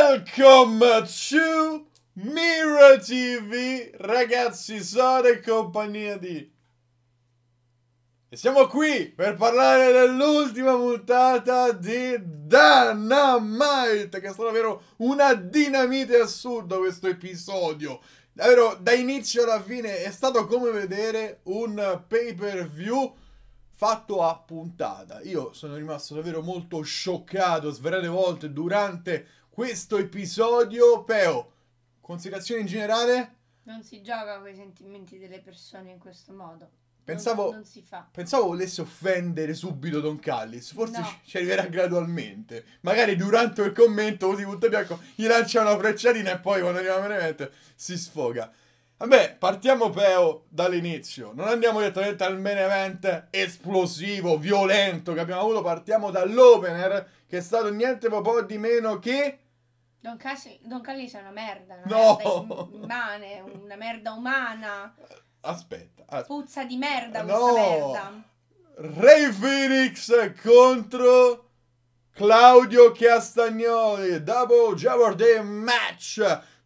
Welcome to Miro TV Ragazzi sono in compagnia di E siamo qui per parlare dell'ultima puntata di Dynamite Che è stato davvero una dinamite assurda questo episodio Davvero da inizio alla fine è stato come vedere un pay per view fatto a puntata. Io sono rimasto davvero molto scioccato svariate volte durante questo episodio, Peo, considerazione in generale? Non si gioca con i sentimenti delle persone in questo modo. Pensavo, non, non pensavo volesse offendere subito Don Callis, forse no. ci arriverà gradualmente. Magari durante il commento, così punto bianco, gli lancia una frecciatina e poi quando arriva veramente si sfoga. Vabbè, partiamo Peo dall'inizio. Non andiamo direttamente al main event esplosivo, violento che abbiamo avuto. Partiamo dall'opener, che è stato niente po' di meno che... Don, Cassi, Don Callis è una merda. Una no! Merda immane, una merda umana. Aspetta, aspetta. Puzza di merda no. questa merda. Ray Phoenix contro Claudio Castagnoli. Double Jeopardy match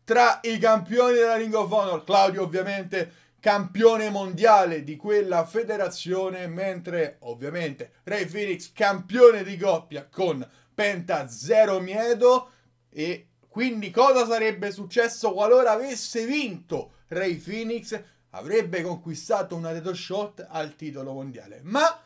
tra i campioni della Ring of Honor. Claudio ovviamente campione mondiale di quella federazione, mentre ovviamente Ray Phoenix campione di coppia con Penta Zero Miedo e quindi cosa sarebbe successo qualora avesse vinto Ray Phoenix? Avrebbe conquistato una title shot al titolo mondiale. Ma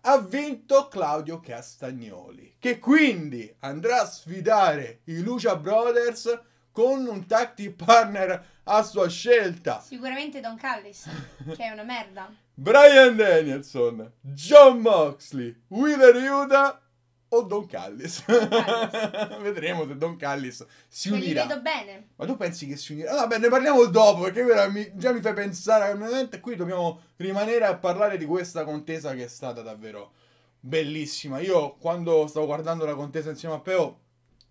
ha vinto Claudio Castagnoli, che quindi andrà a sfidare i Lucia Brothers con un tactic partner a sua scelta. Sicuramente Don Callis, che è una merda. Brian Danielson, John Moxley, Wheeler Yuda o Don Callis. Don Callis. Vedremo se Don Callis si unirà. Che li vedo bene. Ma tu pensi che si unirà? vabbè, ne parliamo dopo perché già mi fai pensare al momento e qui dobbiamo rimanere a parlare di questa contesa che è stata davvero bellissima. Io quando stavo guardando la contesa insieme a Peo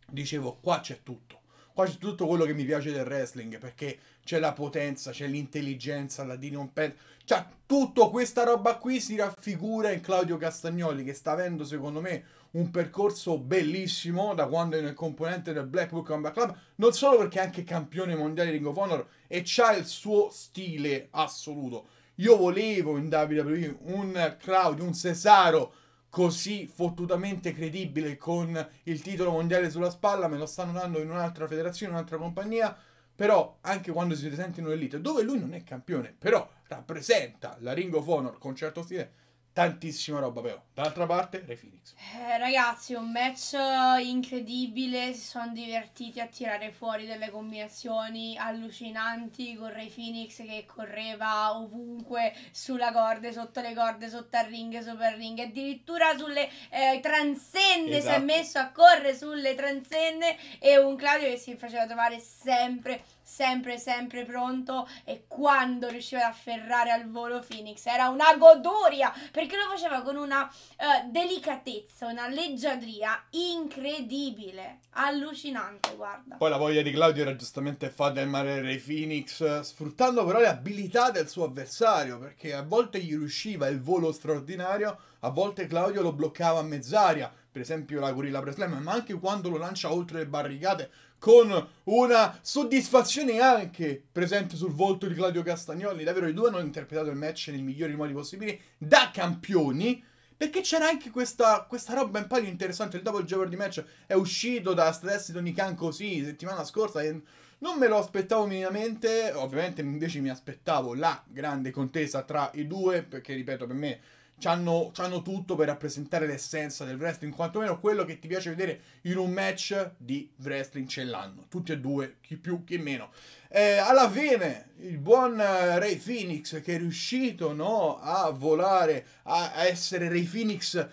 dicevo qua c'è tutto. Qua c'è tutto quello che mi piace del wrestling perché c'è la potenza, c'è l'intelligenza, la dirompente. Cioè, tutta questa roba qui si raffigura in Claudio Castagnoli, che sta avendo, secondo me, un percorso bellissimo da quando è nel componente del Blackpool Combat Club, non solo perché è anche campione mondiale di Ring of Honor e c'ha il suo stile assoluto. Io volevo in WWE un Claudio, un Cesaro così fottutamente credibile con il titolo mondiale sulla spalla, me lo stanno dando in un'altra federazione, in un'altra compagnia però anche quando si presenta in un'elite dove lui non è campione, però rappresenta la Ring of Honor con certo stile tantissima roba però. Dall'altra parte, Ray Phoenix. Eh, ragazzi, un match incredibile, si sono divertiti a tirare fuori delle combinazioni allucinanti con Ray Phoenix che correva ovunque, sulla corda, sotto le corde, sotto al ring, sopra il ring, addirittura sulle eh, transenne esatto. si è esatto. messo a correre sulle transenne e un Claudio che si faceva trovare sempre sempre sempre pronto e quando riusciva ad afferrare al volo Phoenix era una goduria perché lo faceva con una uh, delicatezza, una leggiadria incredibile, allucinante, guarda. Poi la voglia di Claudio era giustamente fa del mare Ray Phoenix sfruttando però le abilità del suo avversario perché a volte gli riusciva il volo straordinario, a volte Claudio lo bloccava a mezz'aria per esempio la Gorilla Press Slam, ma anche quando lo lancia oltre le barricate, con una soddisfazione anche presente sul volto di Claudio Castagnoli. Davvero i due hanno interpretato il match nel migliore modo possibile da campioni, perché c'era anche questa, questa roba in palio interessante. Il Double Jeopardy match è uscito da Stress Tony Khan così settimana scorsa e non me lo aspettavo minimamente. Ovviamente invece mi aspettavo la grande contesa tra i due, perché ripeto per me hanno, tutto per rappresentare l'essenza del wrestling, quantomeno quello che ti piace vedere in un match di wrestling ce l'hanno, tutti e due, chi più, chi meno. Eh, alla fine il buon eh, Ray Phoenix che è riuscito no, a volare, a, a essere Ray Phoenix...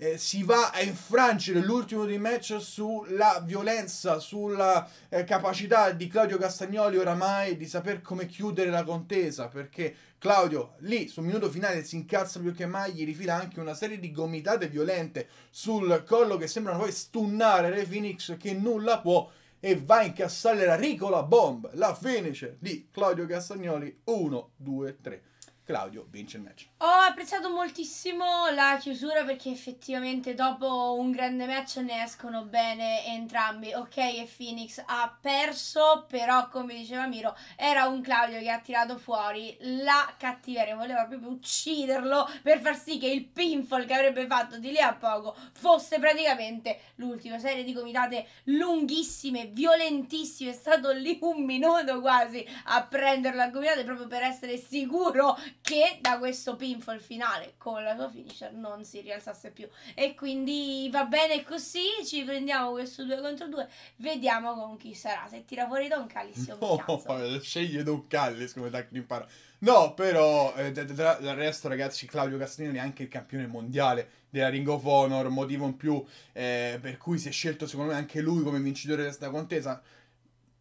Eh, si va a infrangere l'ultimo dei match sulla violenza, sulla eh, capacità di Claudio Castagnoli oramai di saper come chiudere la contesa, perché Claudio lì sul minuto finale si incazza più che mai, gli rifila anche una serie di gomitate violente sul collo che sembrano poi stunnare Re Phoenix che nulla può e va a incassare la ricola bomb, la finish di Claudio Castagnoli 1, 2, 3. Claudio vince il match. Ho apprezzato moltissimo la chiusura perché effettivamente dopo un grande match ne escono bene entrambi. Ok, e Phoenix ha perso, però come diceva Miro, era un Claudio che ha tirato fuori la cattiveria, voleva proprio ucciderlo per far sì che il pinfall che avrebbe fatto di lì a poco fosse praticamente l'ultima serie di comitate lunghissime, violentissime, è stato lì un minuto quasi a prenderlo a gomitate proprio per essere sicuro che da questo pinfall finale con la sua finisher non si rialzasse più e quindi va bene così ci prendiamo questo 2 contro 2 vediamo con chi sarà se tira fuori Don Callis no, cazzo. sceglie Don Callis come tag team para no però eh, del resto ragazzi Claudio Castagnoni è anche il campione mondiale della Ring of Honor motivo in più eh, per cui si è scelto secondo me anche lui come vincitore di questa contesa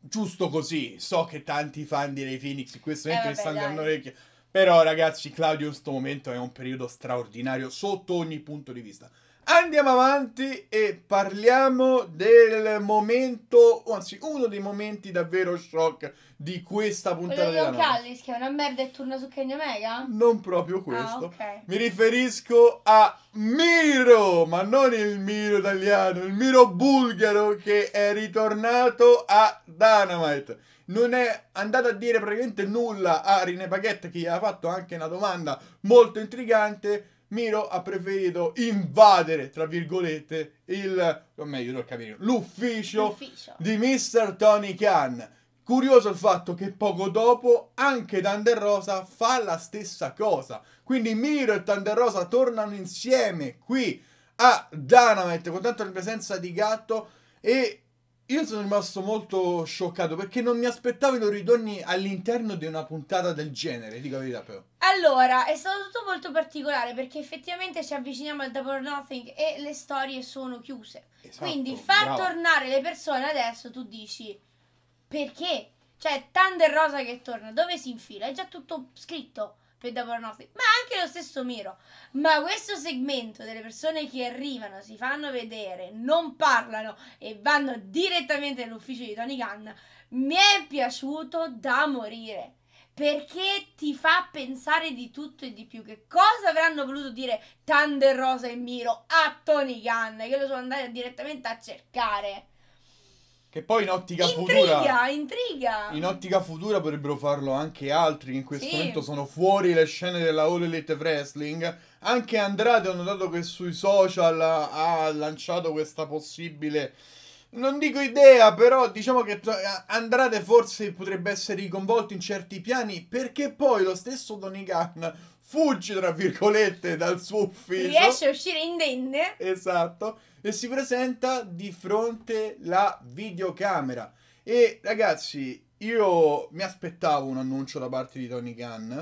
giusto così so che tanti fan di Ray Phoenix in questo eh, momento eh, mi stanno dando orecchie però ragazzi, Claudio in questo momento è un periodo straordinario sotto ogni punto di vista. Andiamo avanti e parliamo del momento, anzi uno dei momenti davvero shock di questa puntata Quello di Callis che è una merda e turno su Kenya Mega? Non proprio questo. Ah, okay. Mi riferisco a Miro, ma non il Miro italiano, il Miro bulgaro che è ritornato a Dynamite non è andato a dire praticamente nulla a Rine Paquette che gli ha fatto anche una domanda molto intrigante. Miro ha preferito invadere, tra virgolette, il, o meglio, capire, l'ufficio, l'ufficio, di Mr. Tony Khan. Curioso il fatto che poco dopo anche Thunder Rosa fa la stessa cosa. Quindi Miro e Thunder Rosa tornano insieme qui a Dynamite con tanto presenza di gatto e io sono rimasto molto scioccato perché non mi aspettavo i loro ritorni all'interno di una puntata del genere, dico la verità però. Allora, è stato tutto molto particolare perché effettivamente ci avviciniamo al Double or Nothing e le storie sono chiuse. Esatto, Quindi far bravo. tornare le persone adesso tu dici perché? Cioè, Thunder Rosa che torna, dove si infila? È già tutto scritto. Fedda Pornofi, ma anche lo stesso Miro. Ma questo segmento delle persone che arrivano, si fanno vedere, non parlano e vanno direttamente nell'ufficio di Tony Gunn, mi è piaciuto da morire. Perché ti fa pensare di tutto e di più. Che cosa avranno voluto dire Thunder Rosa e Miro a Tony Khan? Che lo sono andati direttamente a cercare. Che poi in ottica intriga, futura... Intriga, intriga! In ottica futura potrebbero farlo anche altri che in questo sì. momento sono fuori le scene della All Elite Wrestling. Anche Andrade ho notato che sui social ha lanciato questa possibile... Non dico idea, però diciamo che Andrade forse potrebbe essere riconvolto in certi piani perché poi lo stesso Tony Khan fugge, tra virgolette, dal suo ufficio. Riesce a uscire indenne. Esatto e si presenta di fronte la videocamera. E ragazzi, io mi aspettavo un annuncio da parte di Tony Gunn,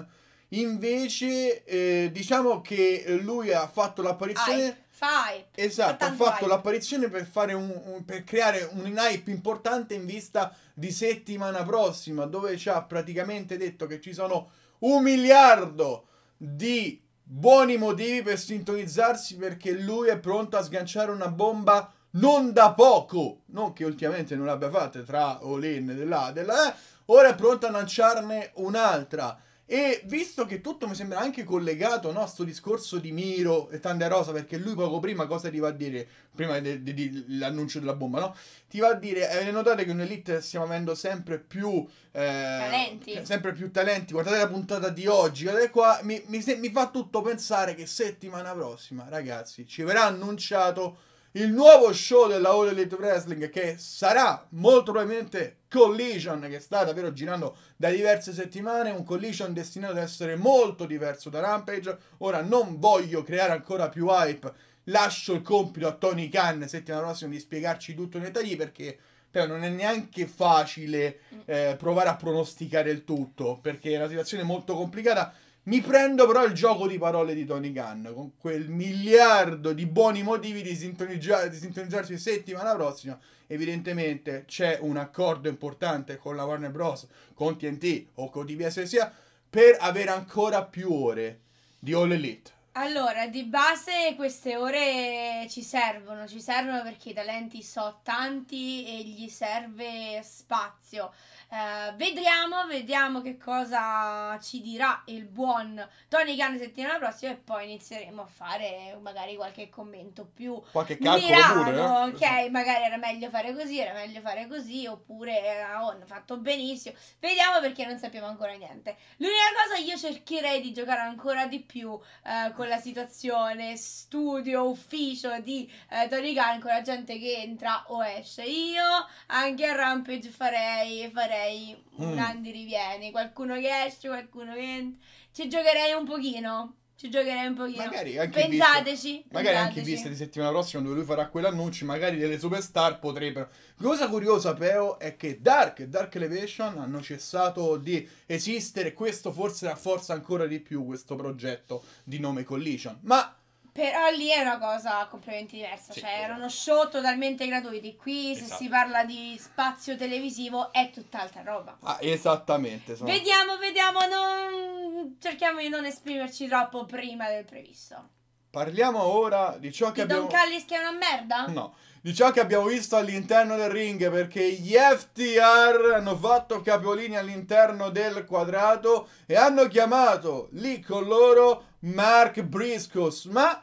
Invece, eh, diciamo che lui ha fatto l'apparizione. Hype. Esatto, ha fatto l'apparizione per, un, un, per, creare un hype importante in vista di settimana prossima, dove ci ha praticamente detto che ci sono un miliardo di buoni motivi per sintonizzarsi perché lui è pronto a sganciare una bomba non da poco, non che ultimamente non l'abbia fatta tra Olin e della, della, eh, ora è pronto a lanciarne un'altra. E visto che tutto mi sembra anche collegato no, a questo discorso di Miro e Tande Rosa, perché lui poco prima cosa ti va a dire, prima dell'annuncio de, de, della bomba, no? Ti va a dire, avete eh, notato che in Elite stiamo avendo sempre più... Eh, talenti. Sempre più talenti, guardate la puntata di oggi, guardate qua, mi, mi, mi fa tutto pensare che settimana prossima, ragazzi, ci verrà annunciato il nuovo show della All Elite Wrestling che sarà molto probabilmente Collision che sta davvero girando da diverse settimane, un Collision destinato ad essere molto diverso da Rampage. Ora non voglio creare ancora più hype, lascio il compito a Tony Khan settimana prossima di spiegarci tutto nei dettagli perché però non è neanche facile eh, provare a pronosticare il tutto perché è una situazione molto complicata mi prendo però il gioco di parole di Tony Gunn con quel miliardo di buoni motivi di, sintoneggiare, di sintonizzarci settimana prossima. Evidentemente c'è un accordo importante con la Warner Bros., con TNT o con DBS sia per avere ancora più ore di All Elite. Allora, di base queste ore ci servono, ci servono perché i talenti so tanti e gli serve spazio. Eh, vediamo, vediamo che cosa ci dirà il buon Tony Khan settimana prossima e poi inizieremo a fare magari qualche commento più qualche calcolo pure, eh? ok? Magari era meglio fare così, era meglio fare così, oppure eh, oh, fatto benissimo. Vediamo perché non sappiamo ancora niente. L'unica cosa io cercherei di giocare ancora di più eh, con la situazione studio ufficio di eh, Tony Khan con la gente che entra o esce. Io anche a Rampage farei farei farei un mm. andi rivieni, qualcuno che esce, qualcuno che entra. Ci giocherei un pochino. Ci giocherei un pochino. Magari anche pensateci. Visto, magari pensateci. anche vista di settimana prossima dove lui farà quell'annuncio, magari delle superstar potrebbero. Cosa curiosa, però, è che Dark e Dark Elevation hanno cessato di esistere. Questo forse rafforza ancora di più questo progetto di nome Collision. Ma però lì è una cosa completamente diversa, sì, cioè esatto. era uno show totalmente gratuiti, qui esatto. se si esatto. parla di spazio televisivo è tutt'altra roba. Ah, esattamente. Sono... Vediamo, vediamo, non... cerchiamo di non esprimerci troppo prima del previsto. Parliamo ora di ciò che di abbiamo... Don Callis che è una merda? No, di ciò che abbiamo visto all'interno del ring, perché gli FTR hanno fatto capolini all'interno del quadrato e hanno chiamato lì con loro Mark Briscos, ma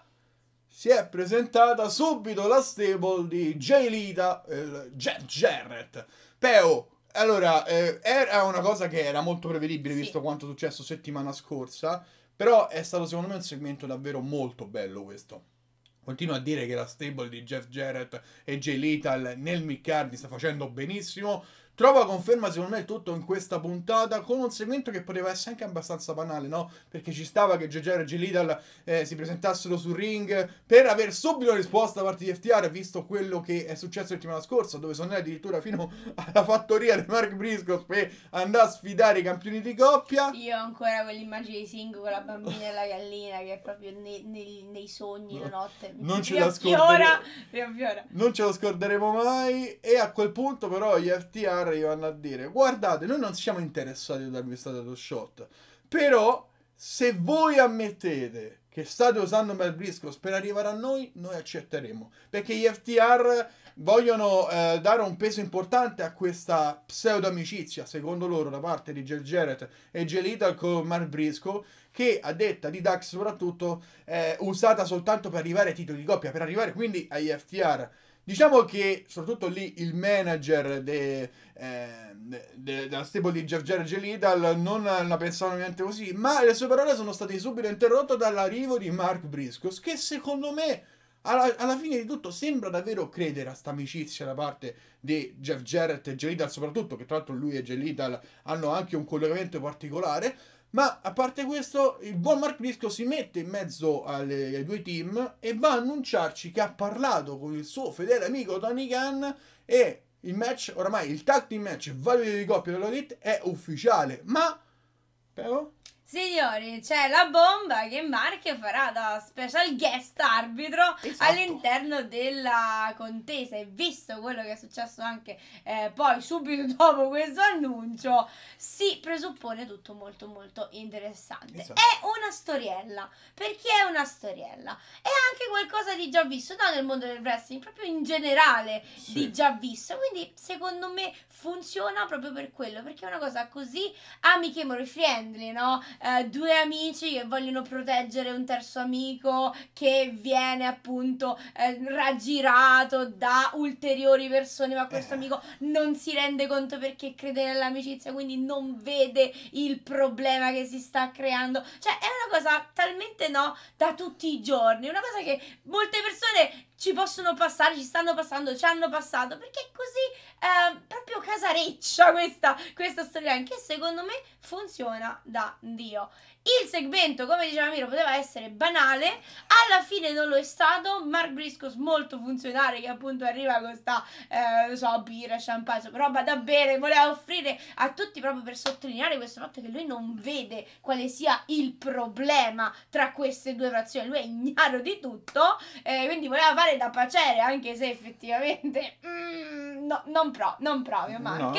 si è presentata subito la stable di Jay Lita e Jeff Jarrett. Peo, allora, eh, era una cosa che era molto prevedibile sì. visto quanto è successo settimana scorsa, però è stato secondo me un segmento davvero molto bello questo. Continuo a dire che la stable di Jeff Jarrett e Jay Lethal nel mid sta facendo benissimo. Trova conferma secondo me il tutto in questa puntata con un segmento che poteva essere anche abbastanza banale, no? Perché ci stava che JJ e G. Lidl eh, si presentassero sul ring per aver subito risposta da parte di FTR, visto quello che è successo settimana scorsa, dove sono andati addirittura fino alla fattoria di Mark Briscoe per andare a sfidare i campioni di coppia. Io ho ancora quell'immagine di Sing con la bambina e la gallina che è proprio nei, nei, nei sogni no. la notte. Non ce, la fiora. non ce la scorderemo mai. E a quel punto però gli FTR Carr vanno a dire guardate, noi non siamo interessati a darvi stato shot, però se voi ammettete che state usando Mel Briscoe per arrivare a noi, noi accetteremo. Perché gli FTR vogliono eh, dare un peso importante a questa pseudo amicizia, secondo loro, da parte di Jeff Jarrett e Gelita con Mark Briscoe, che a detta di Dax soprattutto è usata soltanto per arrivare ai titoli di coppia, per arrivare quindi agli FTR. Diciamo che soprattutto lì il manager de, de, eh, de, della stable di Jeff Jarrett Lidal non la pensavano niente così, ma le sue parole sono state subito interrotte dall'arrivo di Mark Briscos, che secondo me alla, alla, fine di tutto sembra davvero credere a sta amicizia da parte di Jeff Jarrett e Jelidal soprattutto che tra l'altro lui e Jelidal hanno anche un collegamento particolare ma a parte questo, il buon Mark Brisco si mette in mezzo alle, ai due team e va a annunciarci che ha parlato con il suo fedele amico Tony Khan e il match, oramai il tag team match, valido di coppia dell'Elite è ufficiale, ma però Signori, c'è la bomba che Marchio farà da special guest arbitro esatto. all'interno della contesa e visto quello che è successo anche eh, poi subito dopo questo annuncio si presuppone tutto molto molto interessante. Esatto. È una storiella, perché è una storiella? È anche qualcosa di già visto, no nel mondo del wrestling, proprio in generale sì. di già visto, quindi secondo me funziona proprio per quello, perché è una cosa così amichevole, friendly, no? Eh, due amici che vogliono proteggere un terzo amico che viene appunto eh, raggirato da ulteriori persone, ma questo eh. amico non si rende conto perché crede nell'amicizia, quindi non vede il problema che si sta creando. Cioè è una cosa talmente no da tutti i giorni, una cosa che molte persone ci possono passare, ci stanno passando, ci hanno passato, perché è così eh, proprio casareccia questa, questa storyline che secondo me funziona da Dio. Il segmento, come diceva Miro, poteva essere banale, alla fine non lo è stato. Mark Briscos molto funzionale che appunto arriva con sta, eh, non so, birra, champagne, cioè, roba da bere, voleva offrire a tutti proprio per sottolineare questo fatto che lui non vede quale sia il problema tra queste due frazioni, lui è ignaro di tutto, eh, quindi voleva fare da pacere anche se effettivamente... Mm, no, non, pro, non proprio Mark, no.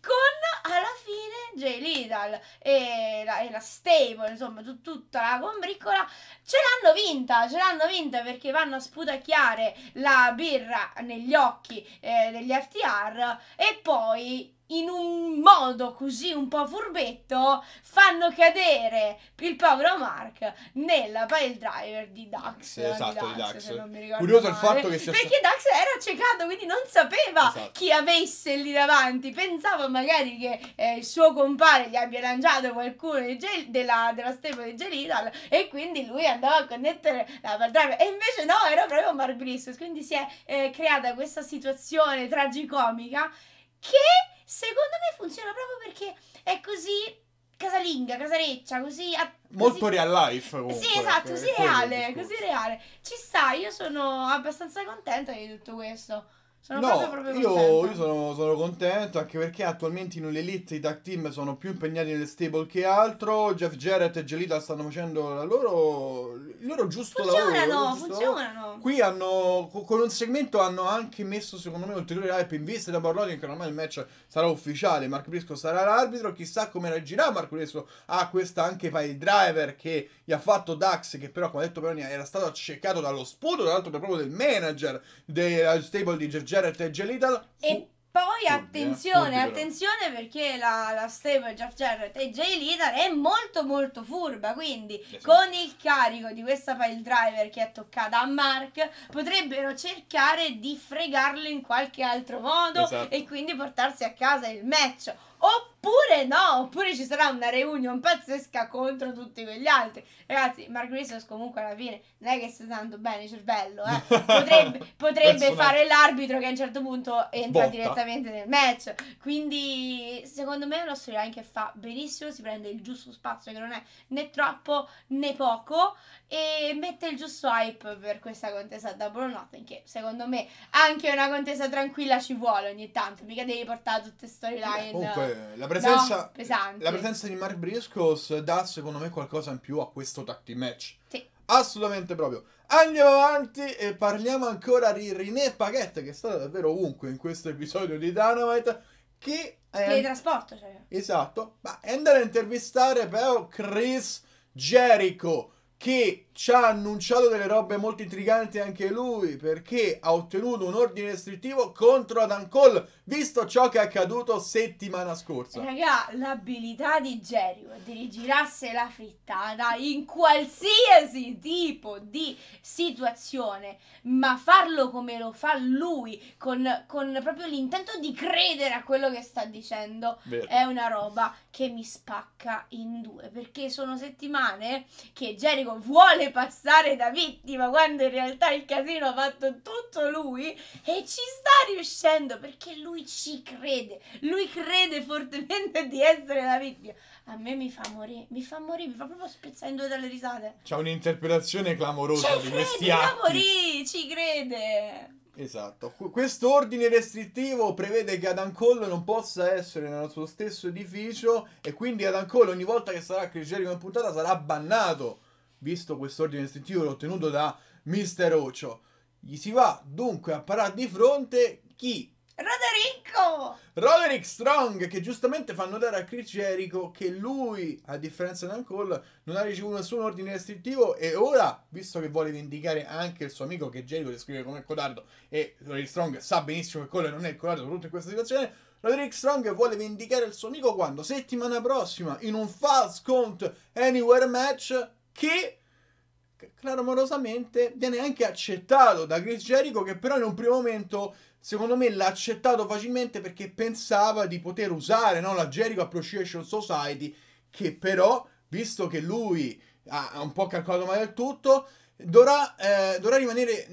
con alla fine Jay Lidl e la, e la stable insomma tut- tutta la combriccola, ce l'hanno vinta, ce l'hanno vinta perché vanno a sputacchiare la birra negli occhi eh, degli FTR e poi in un modo così un po' furbetto fanno cadere il povero Mark nella pile driver di Dax. Sì, esatto, di Dax. Di Dax. Curioso male. il fatto che sia Perché Dax era ciecato, quindi non sapeva esatto. chi avesse lì davanti. Pensava magari che eh, il suo compare gli abbia lanciato qualcuno gel, della, della steppa di Gelidal e quindi lui andava a connettere la pile driver. E invece no, era proprio Mark Briscoe. Quindi si è eh, creata questa situazione tragicomica che Secondo me funziona proprio perché è così casalinga, casareccia, così... A, così... Molto real life comunque. Esatto, sì, esatto, così reale, così reale. Ci sta, io sono abbastanza contenta di tutto questo. Sono no, proprio, proprio io, io sono, sono, contento anche perché attualmente in un'elite i tag team sono più impegnati nelle stable che altro. Jeff Jarrett e Gelita stanno facendo la loro, il loro giusto funzionano, lavoro. Loro funzionano, Qui hanno, con un segmento hanno anche messo secondo me ulteriore hype in vista da Barloni che ormai il match sarà ufficiale. Mark Brisco sarà l'arbitro, chissà come reagirà Mark Brisco a ah, questa anche pile driver che gli ha fatto Dax che però come ha detto Peroni era stato accecato dallo sputo, tra l'altro proprio del manager della stable di Jeff Jarrett e Jay Little. E fu... poi attenzione, attenzione perché la, la stable Jeff Jarrett e Jay è molto molto furba, quindi esatto. con il carico di questa pile driver che è toccata a Mark potrebbero cercare di fregarlo in qualche altro modo esatto. e quindi portarsi a casa il match Oppure no, oppure ci sarà una reunion pazzesca contro tutti quegli altri. Ragazzi, Mark Rissos comunque alla fine non è che sta tanto bene il cervello, eh. potrebbe, potrebbe fare l'arbitro che a un certo punto entra Botta. direttamente nel match. Quindi secondo me è una storyline che fa benissimo, si prende il giusto spazio che non è né troppo né poco e mette il giusto hype per questa contesa Double or Nothing che secondo me anche una contesa tranquilla ci vuole ogni tanto, mica devi portare tutte storyline. Comunque, la presenza, no, la presenza di Mark Briscoe dà secondo me qualcosa in più a questo tag team match. Sì. Assolutamente proprio. Andiamo avanti e parliamo ancora di René Paquette che è stato davvero ovunque in questo episodio di Dynamite. Che è... Teletrasporto, cioè. Esatto. Ma è andato a intervistare però Chris Jericho che ci ha annunciato delle robe molto intriganti anche lui perché ha ottenuto un ordine restrittivo contro Adam Cole visto ciò che è accaduto settimana scorsa. Raga, l'abilità di Jericho di rigirarsi la frittata in qualsiasi tipo di situazione, ma farlo come lo fa lui con, con proprio l'intento di credere a quello che sta dicendo Vero. è una roba che mi spacca in due perché sono settimane che Jericho vuole passare da vittima quando in realtà il casino ha fatto tutto lui e ci sta riuscendo perché lui ci crede, lui crede fortemente di essere la vittima. A me mi fa morire, mi fa morire, mi fa proprio spezzare in due dalle risate. C'è un'interpretazione clamorosa ci di crede, questi atti. Morì, ci crede. Esatto, questo ordine restrittivo prevede che Adam Cole non possa essere nello suo stesso edificio e quindi Adam Cole ogni volta che sarà a Crigeri come puntata sarà bannato visto questo ordine restrittivo ottenuto da Mister Ocio. Gli si va dunque a parare di fronte chi? Roderico! Roderick Strong che giustamente fa notare a Chris Jericho che lui, a differenza di Ancol, non ha ricevuto nessun ordine restrittivo e ora, visto che vuole vendicare anche il suo amico che Jericho descrive come codardo e Roderick Strong sa benissimo che Cole non è il codardo soprattutto in questa situazione, Roderick Strong vuole vendicare il suo amico quando settimana prossima in un false count anywhere match che clamorosamente viene anche accettato da Chris Jericho che però in un primo momento secondo me l'ha accettato facilmente perché pensava di poter usare no, la Jericho Appreciation Society che però visto che lui ha un po' calcolato male il tutto dovrà, eh, dovrà, rimanere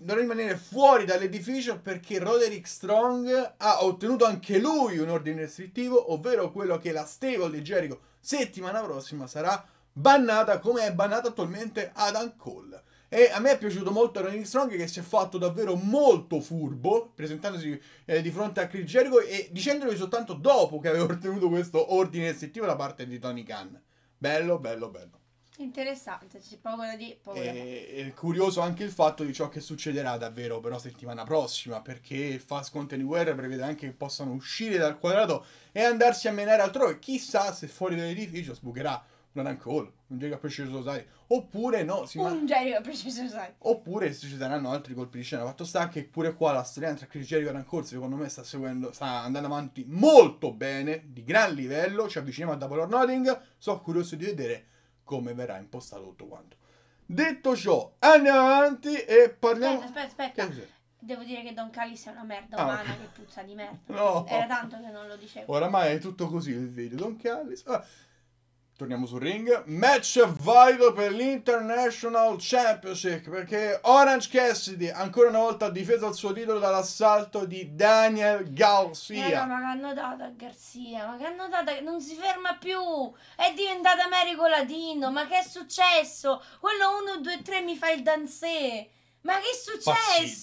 dovrà rimanere fuori dall'edificio perché Roderick Strong ha ottenuto anche lui un ordine restrittivo ovvero quello che la stable di Jericho settimana prossima sarà bannata come è bannata attualmente Adam Cole. E a me è piaciuto molto Ronnie Strong che si è fatto davvero molto furbo presentandosi eh, di fronte a Chris Jericho e dicendogli soltanto dopo che aveva ottenuto questo ordine restrittivo da parte di Tony Khan. Bello, bello, bello. Interessante, c'è poco da dire. È curioso anche il fatto di ciò che succederà davvero però settimana prossima, perché il Fast Content Guerra prevede anche che possano uscire dal quadrato e andarsi a menare altrove. Chissà se fuori dall'edificio sbucherà non ancora, un Jericho preciso, sai. Oppure no, si Un ma... Jericho Precious Society. Oppure se ci saranno altri colpi di scena. Fatto sta che pure qua la storia tra Chris Jericho e Rancore secondo me sta seguendo, sta andando avanti molto bene, di gran livello, ci avviciniamo a Double or Nothing, sono curioso di vedere come verrà impostato tutto quanto. Detto ciò, andiamo avanti e parliamo... Aspetta, aspetta, aspetta. Devo dire che Don Calis è una merda ah, umana ah. che puzza di merda. No. Era tanto che non lo dicevo. Oramai è tutto così il video. Don Calis... Ah. Torniamo sul ring. Match valido per l'International Championship perché Orange Cassidy ancora una volta ha difeso il suo titolo dall'assalto di Daniel Garcia. ma che hanno dato a Garcia? Ma che hanno dato? Non si ferma più. È diventato Americo Latino. Ma che è successo? Quello 1, 2, 3 mi fa il danzè. Ma che è successo?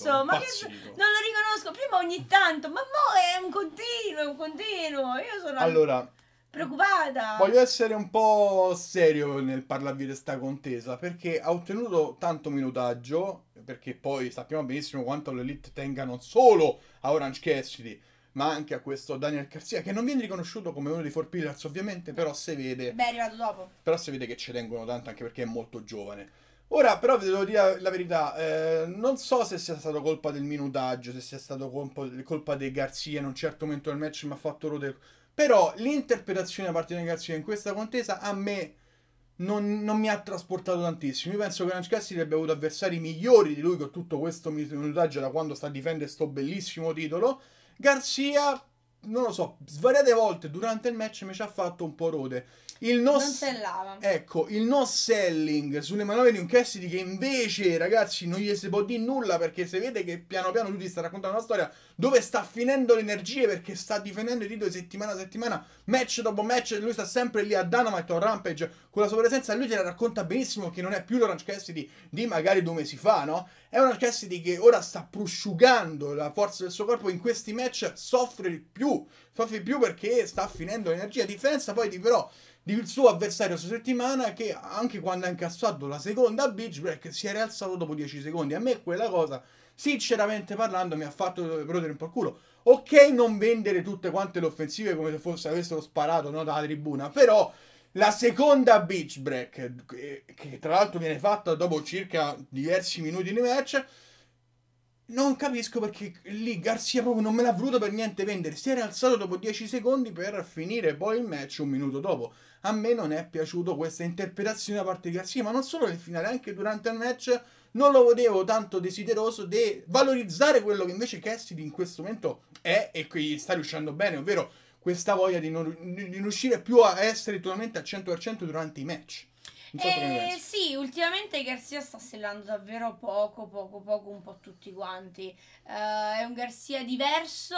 Pazzito, ma pazzito. Che... Non lo riconosco. Prima ogni tanto, ma mo è un continuo, un continuo. Io sono... Allora preoccupata. Voglio essere un po' serio nel parlarvi di questa contesa perché ha ottenuto tanto minutaggio, perché poi sappiamo benissimo quanto l'Elite tenga non solo a Orange Cassidy, ma anche a questo Daniel Garcia che non viene riconosciuto come uno dei Four Pillars ovviamente, però si vede... Beh, è arrivato dopo. Però si vede che ci tengono tanto anche perché è molto giovane. Ora però vi devo dire la verità, eh, non so se sia stato colpa del minutaggio, se sia stato colpa, colpa dei Garzia in un certo momento del match mi ha fatto rodere però l'interpretazione da parte di ragazzi in questa contesa a me non, non mi ha trasportato tantissimo. Io penso che Orange Cassidy abbia avuto avversari migliori di lui con tutto questo minutaggio da quando sta a difendere sto bellissimo titolo. Garzia non lo so, svariate volte durante il match mi ci ha fatto un po' rode. Il no, ecco, il no selling sulle manovre di un Cassidy che invece, ragazzi, non gli si può dire nulla perché se vede che piano piano lui ti sta raccontando una storia dove sta finendo le energie perché sta difendendo i titoli settimana a settimana, match dopo match, lui sta sempre lì a Dynamite o Rampage con la sua presenza, lui te la racconta benissimo che non è più l'Orange Cassidy di magari due mesi fa, no? È un Orange Cassidy che ora sta prosciugando la forza del suo corpo in questi match, soffre di più, soffre di più perché sta finendo l'energia, a differenza poi di però il suo avversario questa settimana che anche quando ha incassato la seconda beach break si è rialzato dopo 10 secondi. A me quella cosa, sinceramente parlando, mi ha fatto rodere un po' il culo. Ok, non vendere tutte quante le offensive come se fosse, avessero sparato no, dalla tribuna, però la seconda beach break, eh, che tra l'altro viene fatta dopo circa diversi minuti di match, non capisco perché lì Garzia proprio non me l'ha voluto per niente vendere. Si era alzato dopo 10 secondi per finire poi il match un minuto dopo a me non è piaciuto questa interpretazione da parte di Garcia, ma non solo nel finale, anche durante il match non lo vedevo tanto desideroso di de valorizzare quello che invece Cassidy in questo momento è e qui sta riuscendo bene, ovvero questa voglia di non, di non riuscire più a essere totalmente al 100% durante i match. eh, sì, ultimamente Garcia sta sellando davvero poco, poco, poco, un po' tutti quanti. Uh, è un Garcia diverso,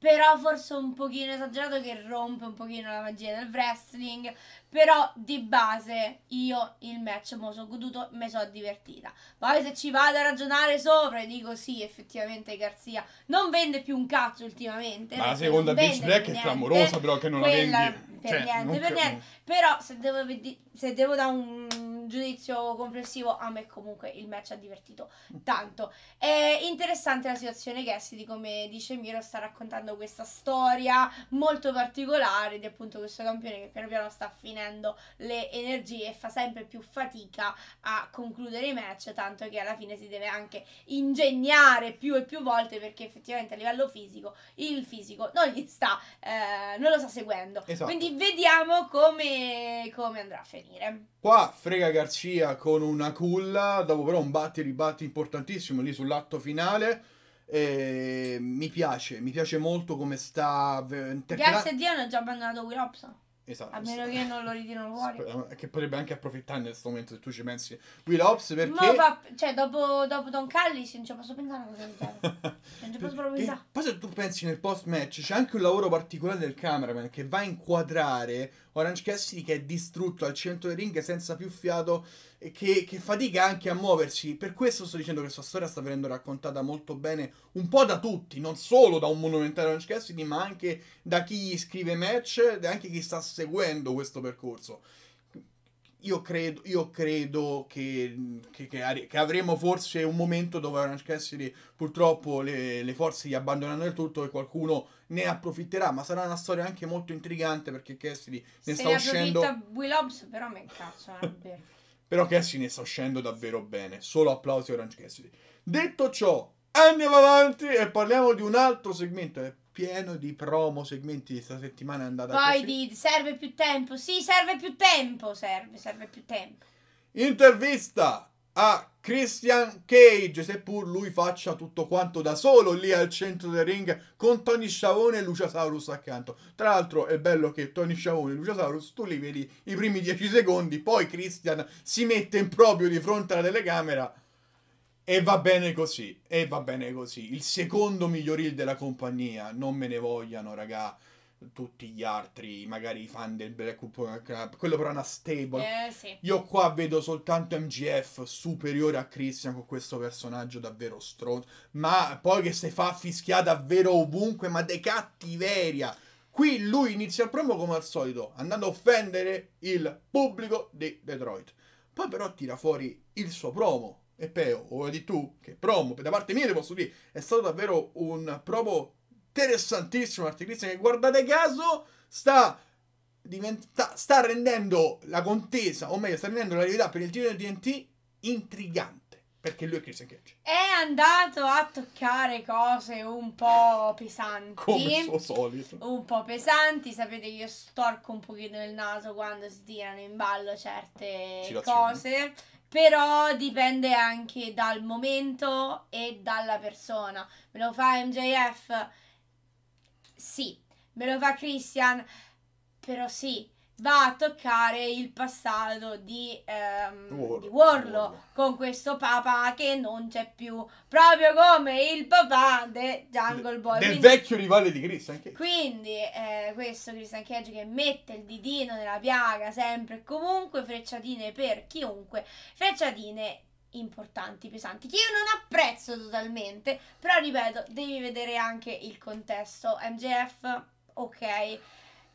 però forse un pochino esagerato che rompe un pochino la magia del wrestling, però di base io il match me sono goduto, me sono divertita. Poi se ci vado a ragionare sopra e dico sì, effettivamente Garzia non vende più un cazzo ultimamente. Ma la seconda Beach Black è clamorosa però che non Quella la vendi. Cioè, per cioè, niente, per niente. Però se devo, se devo da un giudizio complessivo, a me comunque il match ha divertito mm. tanto. È interessante la situazione Cassidy, come dice Miro, sta raccontando questa storia molto particolare di appunto questo campione che piano piano sta finendo le energie e fa sempre più fatica a concludere i match, tanto che alla fine si deve anche ingegnare più e più volte perché effettivamente a livello fisico il fisico non gli sta, eh, non lo sta seguendo. Esatto. Quindi vediamo come, come andrà a finire. Qua frega Garzia con una culla, dopo però un batti ribatti importantissimo lì sull'atto finale. E mi piace, mi piace molto come sta. Interpretando... Grazie a Dio hanno già abbandonato Willopsa. Esatto. A meno che non lo ritirano fuori. Eh, che potrebbe anche approfittarne in questo momento se tu ci pensi. Will Ops perché... Fa... Cioè, dopo, dopo, Don Callis non ci posso pensare a cosa non ci posso proprio pensare. Poi se tu pensi nel post match c'è anche un lavoro particolare del cameraman che va a inquadrare Orange Cassidy che è distrutto al centro del ring senza più fiato e che, che fatica anche a muoversi. Per questo sto dicendo che questa storia sta venendo raccontata molto bene un po' da tutti, non solo da un monumentale Orange Cassidy, ma anche da chi scrive match e anche chi sta seguendo questo percorso io credo, io credo che, che, che, avremo forse un momento dove Orange Cassidy purtroppo le, le forze gli abbandonano del tutto e qualcuno ne approfitterà, ma sarà una storia anche molto intrigante perché Cassidy ne Se sta ne uscendo... Will Hobbs, però me cazzo, eh, Però Cassidy ne sta uscendo davvero bene, solo applausi a Orange Cassidy. Detto ciò, andiamo avanti e parliamo di un altro segmento che pieno di promo segmenti questa settimana è andata Poi così. di serve più tempo. Sì, serve più tempo, serve, serve più tempo. Intervista a Christian Cage, seppur lui faccia tutto quanto da solo lì al centro del ring con Tony Sciavone e Luciasaurus accanto. Tra l'altro è bello che Tony Sciavone e Luciasaurus tu li vedi i primi 10 secondi, poi Christian si mette in proprio di fronte alla telecamera e va bene così, e va bene così. Il secondo miglior heel della compagnia, non me ne vogliano, raga. Tutti gli altri, magari i fan del Black Club, quello però è una stable. Eh, sì. Io qua vedo soltanto MGF superiore a Christian con questo personaggio davvero stronzo. Ma poi che se fa fischiare davvero ovunque, ma de cattiveria. Qui lui inizia il promo come al solito, andando a offendere il pubblico di Detroit. Poi però tira fuori il suo promo e Peo, ora di tu, che promo, da parte mia posso dire, è stato davvero un promo interessantissimo, articolista che guardate caso sta, diventa, sta rendendo la contesa, o meglio, sta rendendo la realtà per il titolo di TNT intrigante. Perché lui è Christian Cage. È andato a toccare cose un po' pesanti. Come il suo solito. Un po' pesanti. Sapete che io storco un pochino il naso quando si tirano in ballo certe Citazioni. cose. Però dipende anche dal momento e dalla persona. Me lo fa MJF? Sì. Me lo fa Christian? Però sì va a toccare il passato di, ehm, War, di Warlo War. con questo papà che non c'è più, proprio come il papà di Jungle Boy. Del quindi, vecchio rivale di Chris Cage. Quindi eh, questo Chris Cage che mette il didino nella piaga sempre e comunque, frecciatine per chiunque, frecciatine importanti, pesanti, che io non apprezzo totalmente, però ripeto, devi vedere anche il contesto. MGF, ok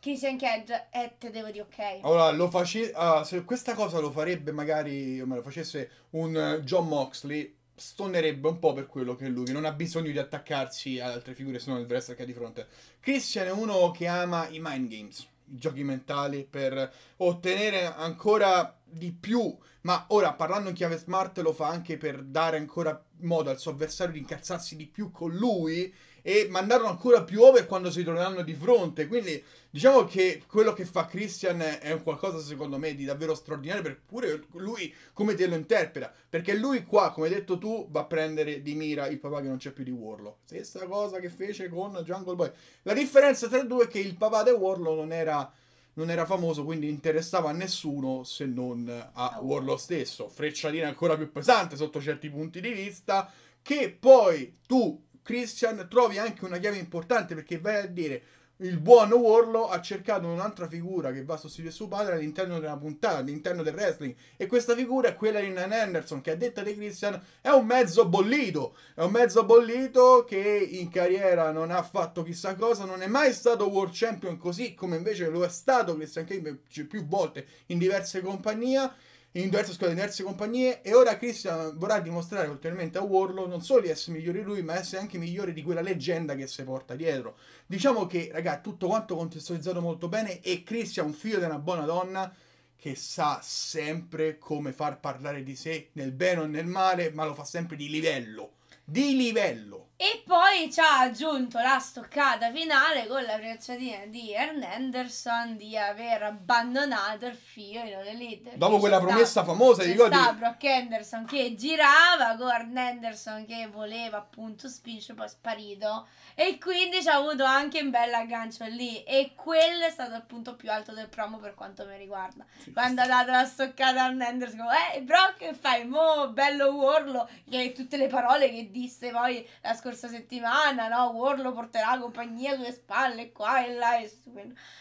Christian Cage e eh, te devo dire ok. Allora, lo face... Uh, se questa cosa lo farebbe magari, o me lo facesse un uh, John Moxley, stonerebbe un po' per quello che è lui, che non ha bisogno di attaccarsi ad altre figure se non il wrestler che ha di fronte. Christian è uno che ama i mind games, i giochi mentali, per ottenere ancora di più, ma ora parlando in chiave smart lo fa anche per dare ancora modo al suo avversario di incazzarsi di più con lui e mandarono ancora più over quando si troveranno di fronte. Quindi diciamo che quello che fa Christian è un qualcosa secondo me di davvero straordinario, per pure lui come te lo interpreta, perché lui qua, come hai detto tu, va a prendere di mira il papà che non c'è più di Warlock. Stessa cosa che fece con Jungle Boy. La differenza tra i due è che il papà di Warlock non era non era famoso, quindi interessava a nessuno se non a Warlock stesso. Frecciatina ancora più pesante sotto certi punti di vista, che poi tu Christian trovi anche una chiave importante perché vai a dire il buon Warlow ha cercato un'altra figura che va a sostituire suo padre all'interno della puntata, all'interno del wrestling. E questa figura è quella di Nan Anderson, che a detta di Christian è un mezzo bollito. È un mezzo bollito che in carriera non ha fatto chissà cosa, non è mai stato World Champion così come invece lo è stato Christian Cage più volte in diverse compagnie in diverse squadre, in diverse compagnie e ora Christian vorrà dimostrare ulteriormente a Warlock non solo di essere migliore di lui ma essere anche migliore di quella leggenda che si porta dietro. Diciamo che raga tutto quanto contestualizzato molto bene e Christian un figlio di una buona donna che sa sempre come far parlare di sé nel bene o nel male ma lo fa sempre di livello. Di livello! E poi ci ha aggiunto la stoccata finale con la frecciatina di Ern Anderson di aver abbandonato il figlio dell'Inter. Dopo quella promessa famosa, di ricordi? C'è Brock Henderson che girava con Ern Anderson che voleva appunto spingere poi è sparito e quindi ci ha avuto anche un bel aggancio lì e quello è stato il punto più alto del promo per quanto mi riguarda. Sì, Quando ha dato la stoccata a Hernanderson, eh Brock fai mo bello urlo che tutte le parole che disse poi la scorsa settimana, no? War lo porterà compagnia sulle spalle, qua e là e su.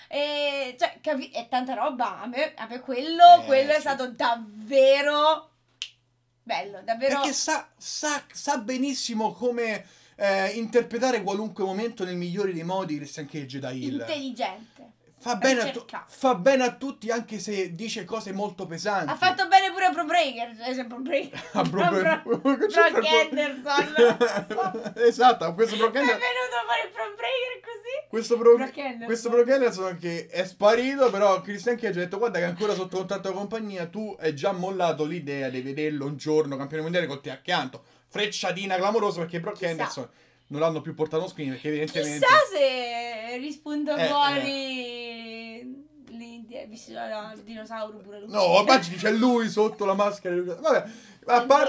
E, cioè, capi- è tanta roba. A me, a me quello, eh, quello sì. è stato davvero bello, davvero. Perché sa, sa, sa benissimo come eh, interpretare qualunque momento nel migliore dei modi Christian Cage da Hill. Intelligente. Fa bene, fa bene, a tutti anche se dice cose molto pesanti. Ha fatto bene Pro Breaker, cioè sempre Breaker. Ah, Bro, Bro, Brock Anderson. esatto, questo Brock Anderson. È venuto a fare il Pro Breaker così. Questo Bro, Brock Anderson. Questo Anderson che è sparito, però Christian Cage ha detto guarda che ancora sotto contatto con compagnia tu hai già mollato l'idea di vederlo un giorno campione mondiale con te accanto. Frecciatina clamorosa perché Brock Chissà. Anderson non l'hanno più portato a screen perché evidentemente... Chissà se rispunta eh, fuori... Eh di, di, vicino al dinosauro pure lui. No, immagini c'è lui sotto la maschera. Vabbè, a, par-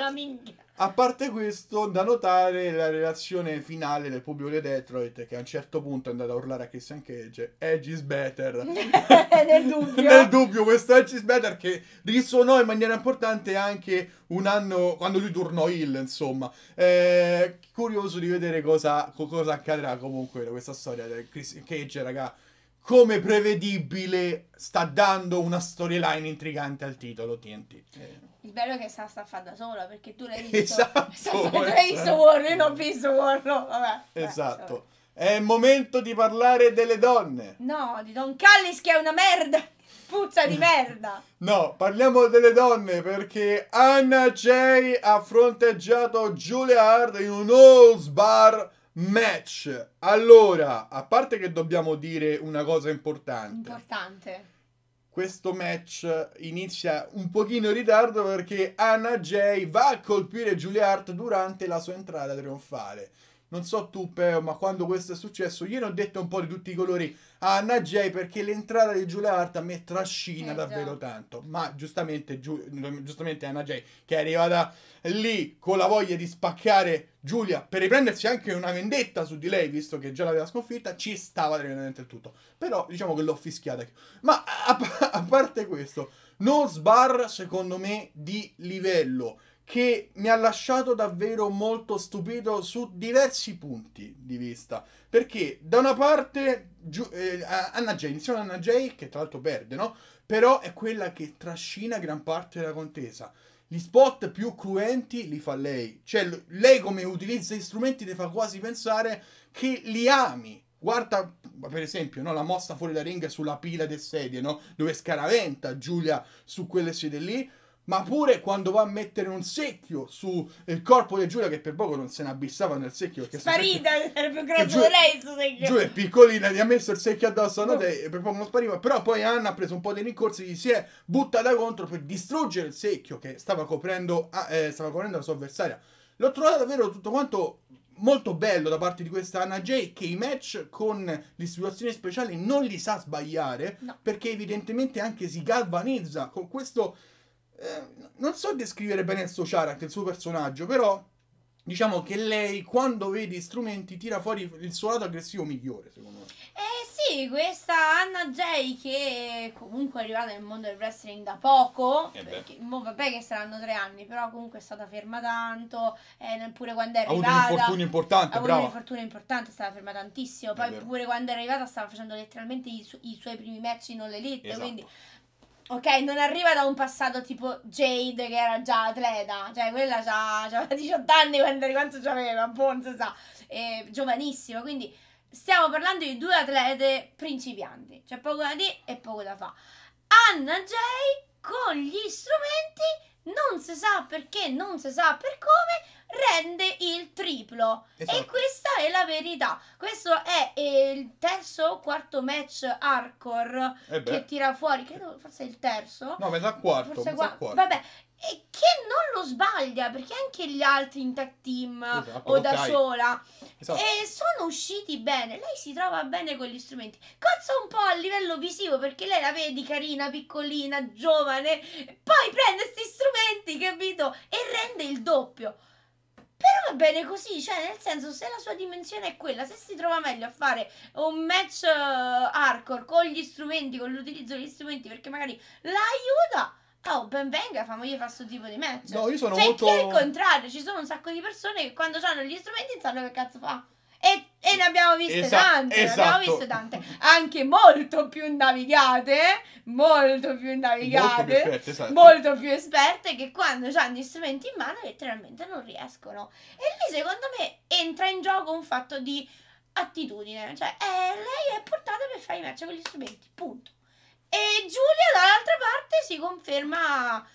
a parte questo, da notare la relazione finale del pubblico di Detroit che a un certo punto è andato a urlare a Christian Cage, Edge is better. Nel dubbio. Nel dubbio, questo Edge is better che risuonò in maniera importante anche un anno quando lui tornò Hill, insomma. Eh, curioso di vedere cosa, cosa accadrà comunque da questa storia del Christian Cage, raga come prevedibile, sta dando una storyline intrigante al titolo TNT. Il bello è che sta a fa da sola, perché tu l'hai visto. Esatto. tu l'hai visto Warno, io non ho visto Warno. Vabbè, esatto. Vabbè. È il momento di parlare delle donne. No, di Don Callis che è una merda. Puzza di merda. No, parliamo delle donne perché Anna Jay ha fronteggiato Julia Hart in un All's Bar match. Allora, a parte che dobbiamo dire una cosa importante. Importante. Questo match inizia un pochino in ritardo perché Anna Jay va a colpire Julia durante la sua entrata trionfale non so tu Peo, ma quando questo è successo, io ne ho detto un po' di tutti i colori a ah, Anna J perché l'entrata di Giulia Arta mi trascina eh, davvero già. tanto. Ma giustamente, giu giustamente Anna J che è arrivata lì con la voglia di spaccare Giulia per riprendersi anche una vendetta su di lei, visto che già l'aveva sconfitta, ci stava tremendamente il tutto. Però diciamo che l'ho fischiata. Ma a, a parte questo, non sbar secondo me di livello che mi ha lasciato davvero molto stupito su diversi punti di vista. Perché da una parte giu- eh, Anna Jay, iniziamo Anna Jay, che tra l'altro perde, no? Però è quella che trascina gran parte della contesa. Gli spot più cruenti li fa lei. Cioè, lei come utilizza gli strumenti ti fa quasi pensare che li ami. Guarda, per esempio, no, la mossa fuori da ring sulla pila del sedie, no? Dove scaraventa Giulia su quelle sedie lì ma pure quando va a mettere un secchio sul corpo di Giulia che per poco non se ne abissava nel secchio sparita secchio, era più grosso Giulia, di lei sto secchio Giulia è piccolina gli ha messo il secchio addosso a notte e per poco non spariva però poi Anna ha preso un po' di rincorsi gli si è buttata contro per distruggere il secchio che stava coprendo, ah, eh, stava coprendo la sua avversaria l'ho trovato davvero tutto quanto molto bello da parte di questa Anna J che i match con le situazioni speciali non li sa sbagliare no. perché evidentemente anche si galvanizza con questo Ehm, non so descrivere bene il suo char, anche il suo personaggio, però diciamo che lei quando vede strumenti tira fuori il suo lato aggressivo migliore, secondo me. Eh sì, questa Anna Jay che comunque è arrivata nel mondo del wrestling da poco, eh perché, boh, vabbè che saranno tre anni, però comunque è stata ferma tanto, eh, quando è arrivata... Ha avuto un un'infortunio importante, ha avuto un un'infortunio importante, stava ferma tantissimo, eh poi pure quando è arrivata stava facendo letteralmente i, su- i suoi primi match in all elite, esatto. quindi Ok, non arriva da un passato tipo Jade che era già atleta, cioè quella aveva 18 anni quando, quanto c'aveva, buon si sa, eh, giovanissima, quindi stiamo parlando di due atlete principianti, c'è poco da dire e poco da fare. Anna Jay con gli strumenti, non si sa perché, non si sa per come, rende il triplo. Esatto. E questa è la verità. Questo è eh, il terzo o quarto match hardcore eh che tira fuori. Credo forse il terzo. No, metà quarto. Forse metà quarto. Vabbè, e che non lo sbaglia perché anche gli altri in tag team esatto, o da okay. sola esatto. e eh, sono usciti bene lei si trova bene con gli strumenti cozza un po' a livello visivo perché lei la vedi carina piccolina giovane poi prende questi strumenti capito e rende il doppio però va bene così, cioè nel senso se la sua dimensione è quella, se si trova meglio a fare un match uh, hardcore con gli strumenti, con l'utilizzo degli strumenti perché magari l'aiuta. aiuta, oh ben venga, io fare questo tipo di match. No, io sono cioè, molto... Cioè chi è il contrario, ci sono un sacco di persone che quando hanno gli strumenti sanno che cazzo fa. E, e ne abbiamo viste Esa- tante, esatto. ne abbiamo esatto. viste tante, anche molto più navigate, eh? molto più navigate, molto più esperte, esatto. molto più esperte che quando hanno gli strumenti in mano letteralmente non riescono. E lì secondo me entra in gioco un fatto di attitudine, cioè eh, lei è portata per fare i match con gli strumenti, punto. E Giulia dall'altra parte si conferma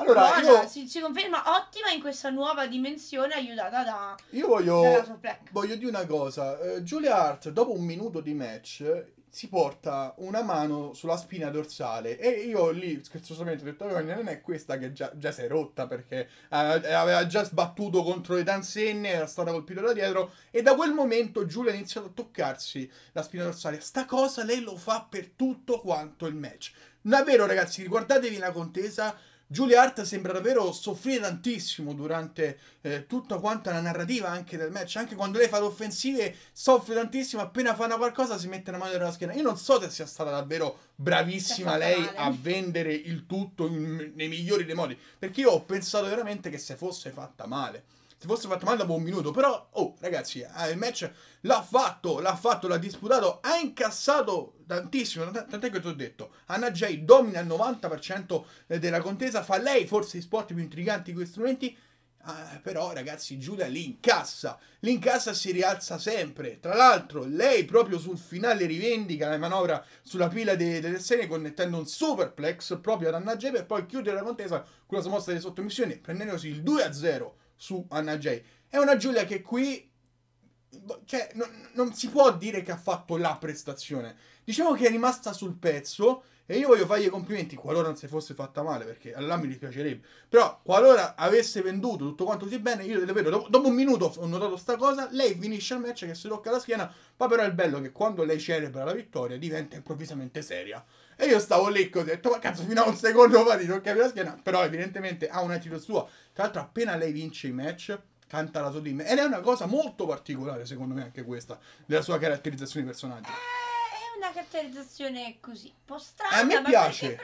allora, Buona, io... si, si, conferma ottima in questa nuova dimensione aiutata da... Io voglio, voglio dire una cosa. Uh, Julia Hart, dopo un minuto di match, si porta una mano sulla spina dorsale e io lì scherzosamente ho detto eh, non è questa che già, già si è rotta perché eh, aveva già sbattuto contro le tanzenne era stata colpita da dietro e da quel momento Giulia ha iniziato a toccarsi la spina dorsale sta cosa lei lo fa per tutto quanto il match davvero ragazzi riguardatevi la contesa Julia Hart sembra davvero soffrire tantissimo durante eh, tutta quanta la narrativa anche del match, anche quando lei fa le offensive soffre tantissimo, appena fa una qualcosa si mette la mano nella schiena. Io non so se sia stata davvero bravissima lei male. a vendere il tutto in, nei migliori dei modi, perché io ho pensato veramente che se fosse fatta male se fosse fatto male dopo un minuto, però, oh ragazzi, eh, il match l'ha fatto, l'ha fatto, l'ha disputato, ha incassato tantissimo, tant'è che ti ho detto, Anna Jay domina il 90% eh, della contesa, fa lei forse i sport più intriganti in questi momenti, Ah, però ragazzi Giulia l'incassa, l'incassa si rialza sempre, tra l'altro lei proprio sul finale rivendica la manovra sulla pila de delle serie connettendo un superplex proprio ad Anna J per poi chiudere la contesa con la sua mossa di sottomissione prendendosi il 2-0 su Anna Jay. È una Giulia che qui, cioè, no, non si può dire che ha fatto la prestazione. Diciamo che è rimasta sul pezzo e io voglio fargli i complimenti qualora non si fosse fatta male, perché allora mi dispiacerebbe. Però qualora avesse venduto tutto quanto così bene, io davvero, dopo, dopo un minuto ho notato sta cosa, lei finisce il match che si tocca la schiena, ma però è bello che quando lei celebra la vittoria diventa improvvisamente seria. E io stavo lì così, ho detto, ma cazzo, fino a un secondo fa di non capire la schiena. Però evidentemente ha un attitude suo. Tra l'altro appena lei vince i match, canta la sua team. Ed è una cosa molto particolare, secondo me, anche questa, della sua caratterizzazione di personaggio. Eh, è una caratterizzazione così, un po' strana. A me piace,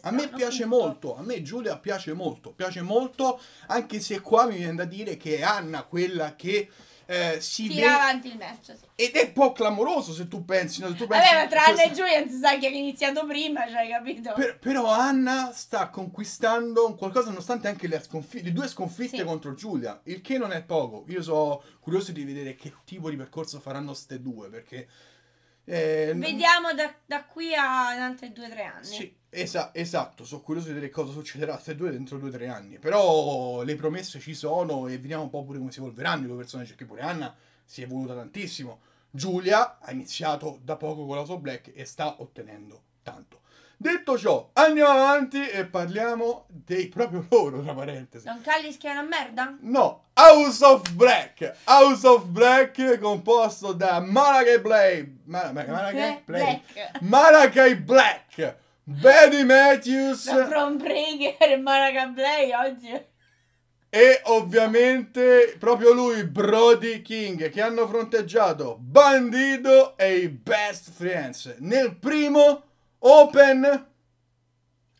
a me piace molto, a me Giulia piace molto, piace molto, anche se qua mi viene da dire che è Anna quella che eh, si tira ve... avanti il match. Sì. Ed è un po' clamoroso se tu pensi. No? Se tu pensi Vabbè, ma tra Anna questa... e Julian si sa che hai iniziato prima, cioè, capito? Per, però Anna sta conquistando qualcosa nonostante anche le, sconf... le due sconfitte sì. contro Giulia, il che non è poco. Io sono curioso di vedere che tipo di percorso faranno queste due, perché... Eh, Vediamo non... da, da, qui a altri due o tre anni. Sì. Esa- esatto, sono curioso di vedere cosa succederà a te due dentro due o tre anni. Però le promesse ci sono e vediamo un po' pure come si evolveranno i due personaggi. Che pure Anna si è evoluta tantissimo. Giulia ha iniziato da poco con la sua Black e sta ottenendo tanto. Detto ciò, andiamo avanti e parliamo dei proprio loro, tra parentesi. Don Callis che è una merda? No, House of Black. House of Black composto da Malachi Blade. Malachi Black. Malachi Black. Benny Matthews Ron Prager e Maracan Play oggi e ovviamente proprio lui Brody King che hanno fronteggiato Bandido e i Best Friends nel primo Open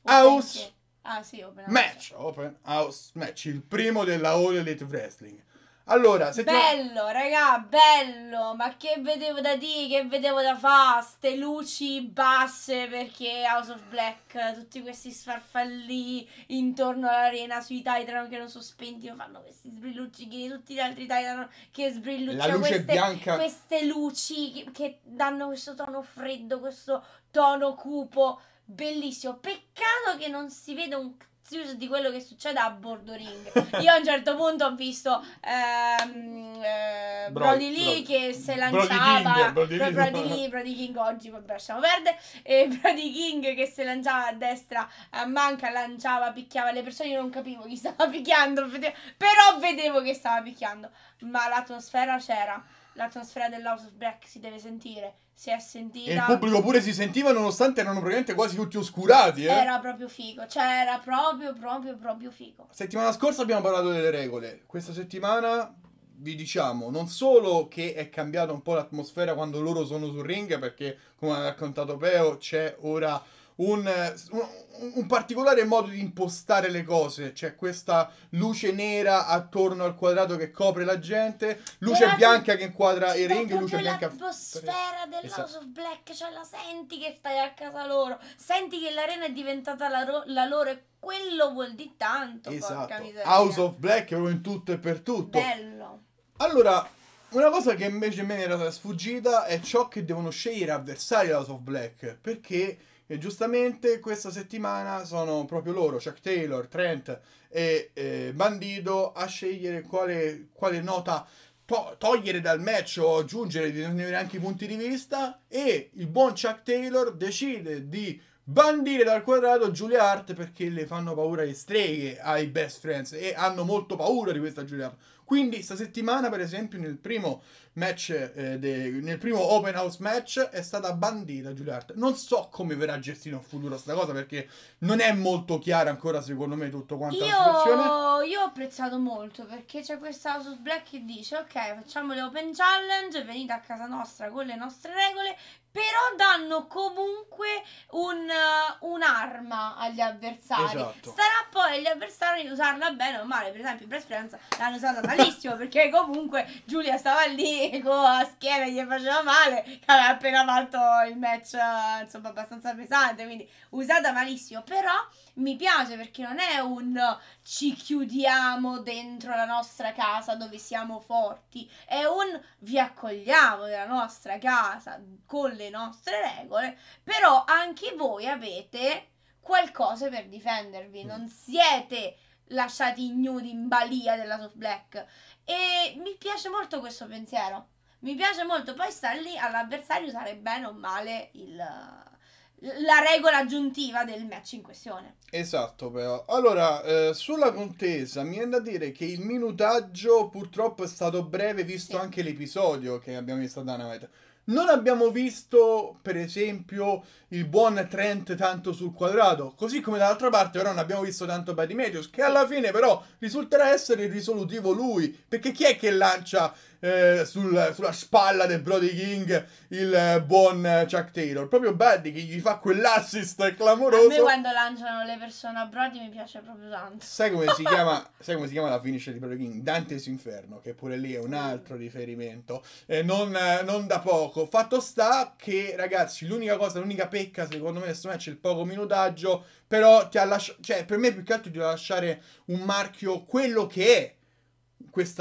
House ah, sì, open house. Match Open House Match il primo della All Elite Wrestling allora, se Bello, raga, bello. Ma che vedevo da dire, che vedevo da fa, ste luci basse perché House of Black, tutti questi sfarfallì intorno all'arena sui Titan che non sono spenti, ma fanno questi sbrilluccichini, tutti gli altri Titan che sbrillucciano. Queste, queste, luci che, che danno questo tono freddo, questo tono cupo. Bellissimo. Peccato che non si veda un news di quello che succede a Bordo Ring. Io a un certo punto ho visto ehm, eh, Brody Lee bro, che se lanciava. Brody King, Lee, Brody King oggi, vabbè, lasciamo perdere. E Brody King che se lanciava a destra a manca, lanciava, picchiava le persone. Io non capivo chi stava picchiando, però vedevo che stava picchiando. Ma l'atmosfera c'era l'atmosfera dell'House of Black si deve sentire. Si è sentita. E il pubblico pure si sentiva, nonostante erano praticamente quasi tutti oscurati. Eh? Era proprio figo. Cioè, era proprio, proprio, proprio figo. Settimana scorsa abbiamo parlato delle regole. Questa settimana vi diciamo non solo che è cambiata un po' l'atmosfera quando loro sono sul ring, perché come ha raccontato Peo, c'è ora un, un, un, particolare modo di impostare le cose. C'è questa luce nera attorno al quadrato che copre la gente, luce Però bianca che inquadra i ring, luce bianca... L'atmosfera dell'House esatto. of Black, cioè la senti che stai a casa loro, senti che l'arena è diventata la, ro- la loro e quello vuol dire tanto. Esatto. House of Black è proprio in tutto e per tutto. Bello. Allora, una cosa che invece a me mi era sfuggita è ciò che devono scegliere avversari House of Black, perché e giustamente questa settimana sono proprio loro, Chuck Taylor, Trent e eh, Bandido, a scegliere quale, quale nota to togliere dal match o aggiungere di non avere anche i punti di vista. E il buon Chuck Taylor decide di bandire dal quadrato Julia Hart perché le fanno paura le streghe ai best friends e hanno molto paura di questa Julia Hart. Quindi questa settimana, per esempio, nel primo match, eh, de, nel primo open house match, è stata bandita Giulia Hart. Non so come verrà gestita in futuro questa cosa, perché non è molto chiara ancora, secondo me, tutto quanto io, la situazione. Io ho apprezzato molto, perché c'è questa House Black che dice, ok, facciamo le open challenge, venite a casa nostra con le nostre regole, però danno comunque un, uh, un'arma agli avversari. Esatto. Starà poi agli avversari usarla bene o male. Per esempio, Brest Friends l'hanno usata malissimo perché comunque Giulia stava lì con la schiena e gli faceva male, che aveva appena fatto il match uh, insomma abbastanza pesante, quindi usata malissimo, però mi piace perché non è un ci chiudiamo dentro la nostra casa dove siamo forti, è un vi accogliamo nella nostra casa con le le nostre regole, però anche voi avete qualcosa per difendervi, mm. non siete lasciati ignudi in balia della Soft Black e mi piace molto questo pensiero. Mi piace molto poi stare lì all'avversario usare bene o male il, la regola aggiuntiva del match in questione. Esatto, però. Allora, eh, sulla contesa, mi viene da dire che il minutaggio purtroppo è stato breve, visto sì. anche l'episodio che abbiamo visto a Dynamite. Non abbiamo visto, per esempio, il buon Trent tanto sul quadrato, così come dall'altra parte però non abbiamo visto tanto Paddy Medius, che alla fine però risulterà essere il risolutivo lui, perché chi è che lancia eh, sul, sulla spalla del Brody King il eh, buon eh, Chuck Taylor. Proprio Buddy che gli fa quell'assist clamoroso. A me quando lanciano le persone a Brody mi piace proprio tanto. Sai come si chiama, sai come si chiama la finisce di Brody King? Dante's Inferno, che pure lì è un altro riferimento. Eh, non, non, da poco. Fatto sta che, ragazzi, l'unica cosa, l'unica pecca secondo me di questo match è il poco minutaggio. Però ti ha lasciato... Cioè, per me più che altro ti deve lasciare un marchio quello che è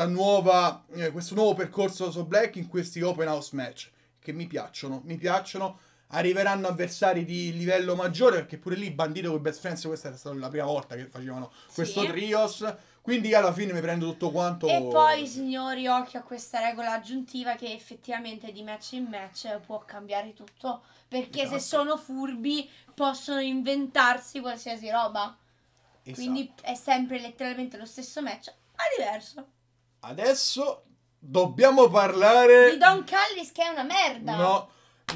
nuova, eh, questo nuovo percorso su Black in questi open house match che mi piacciono, mi piacciono. Arriveranno avversari di livello maggiore perché pure lì Bandito con Best Friends questa è stata la prima volta che facevano questo trios. Quindi alla fine mi prendo tutto quanto. E poi, signori, occhio a questa regola aggiuntiva che effettivamente di match in match può cambiare tutto. Perché esatto. se sono furbi possono inventarsi qualsiasi roba. Esatto. Quindi è sempre letteralmente lo stesso match, è diverso. Adesso dobbiamo parlare di Don Callis che è una merda. No,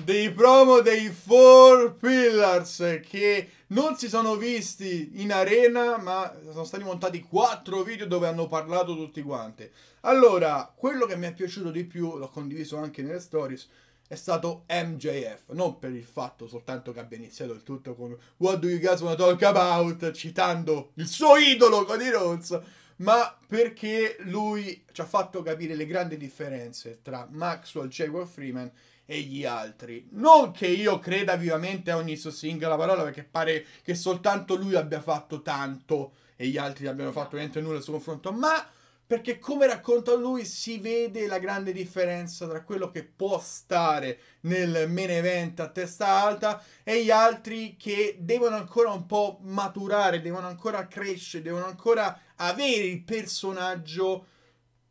dei promo dei Four Pillars che non si sono visti in arena, ma sono stati montati quattro video dove hanno parlato tutti quanti. Allora, quello che mi è piaciuto di più, l'ho condiviso anche nelle stories, è stato MJF, non per il fatto soltanto che abbia iniziato il tutto con What do you guys wanna talk about? citando il suo idolo Cody Rhodes ma perché lui ci ha fatto capire le grandi differenze tra Maxwell, Jacob Freeman e gli altri. Non che io creda vivamente a ogni suo singola parola, perché pare che soltanto lui abbia fatto tanto e gli altri abbiano fatto niente nulla al suo confronto, ma perché come racconta lui si vede la grande differenza tra quello che può stare nel main event a testa alta e gli altri che devono ancora un po' maturare, devono ancora crescere, devono ancora avere il personaggio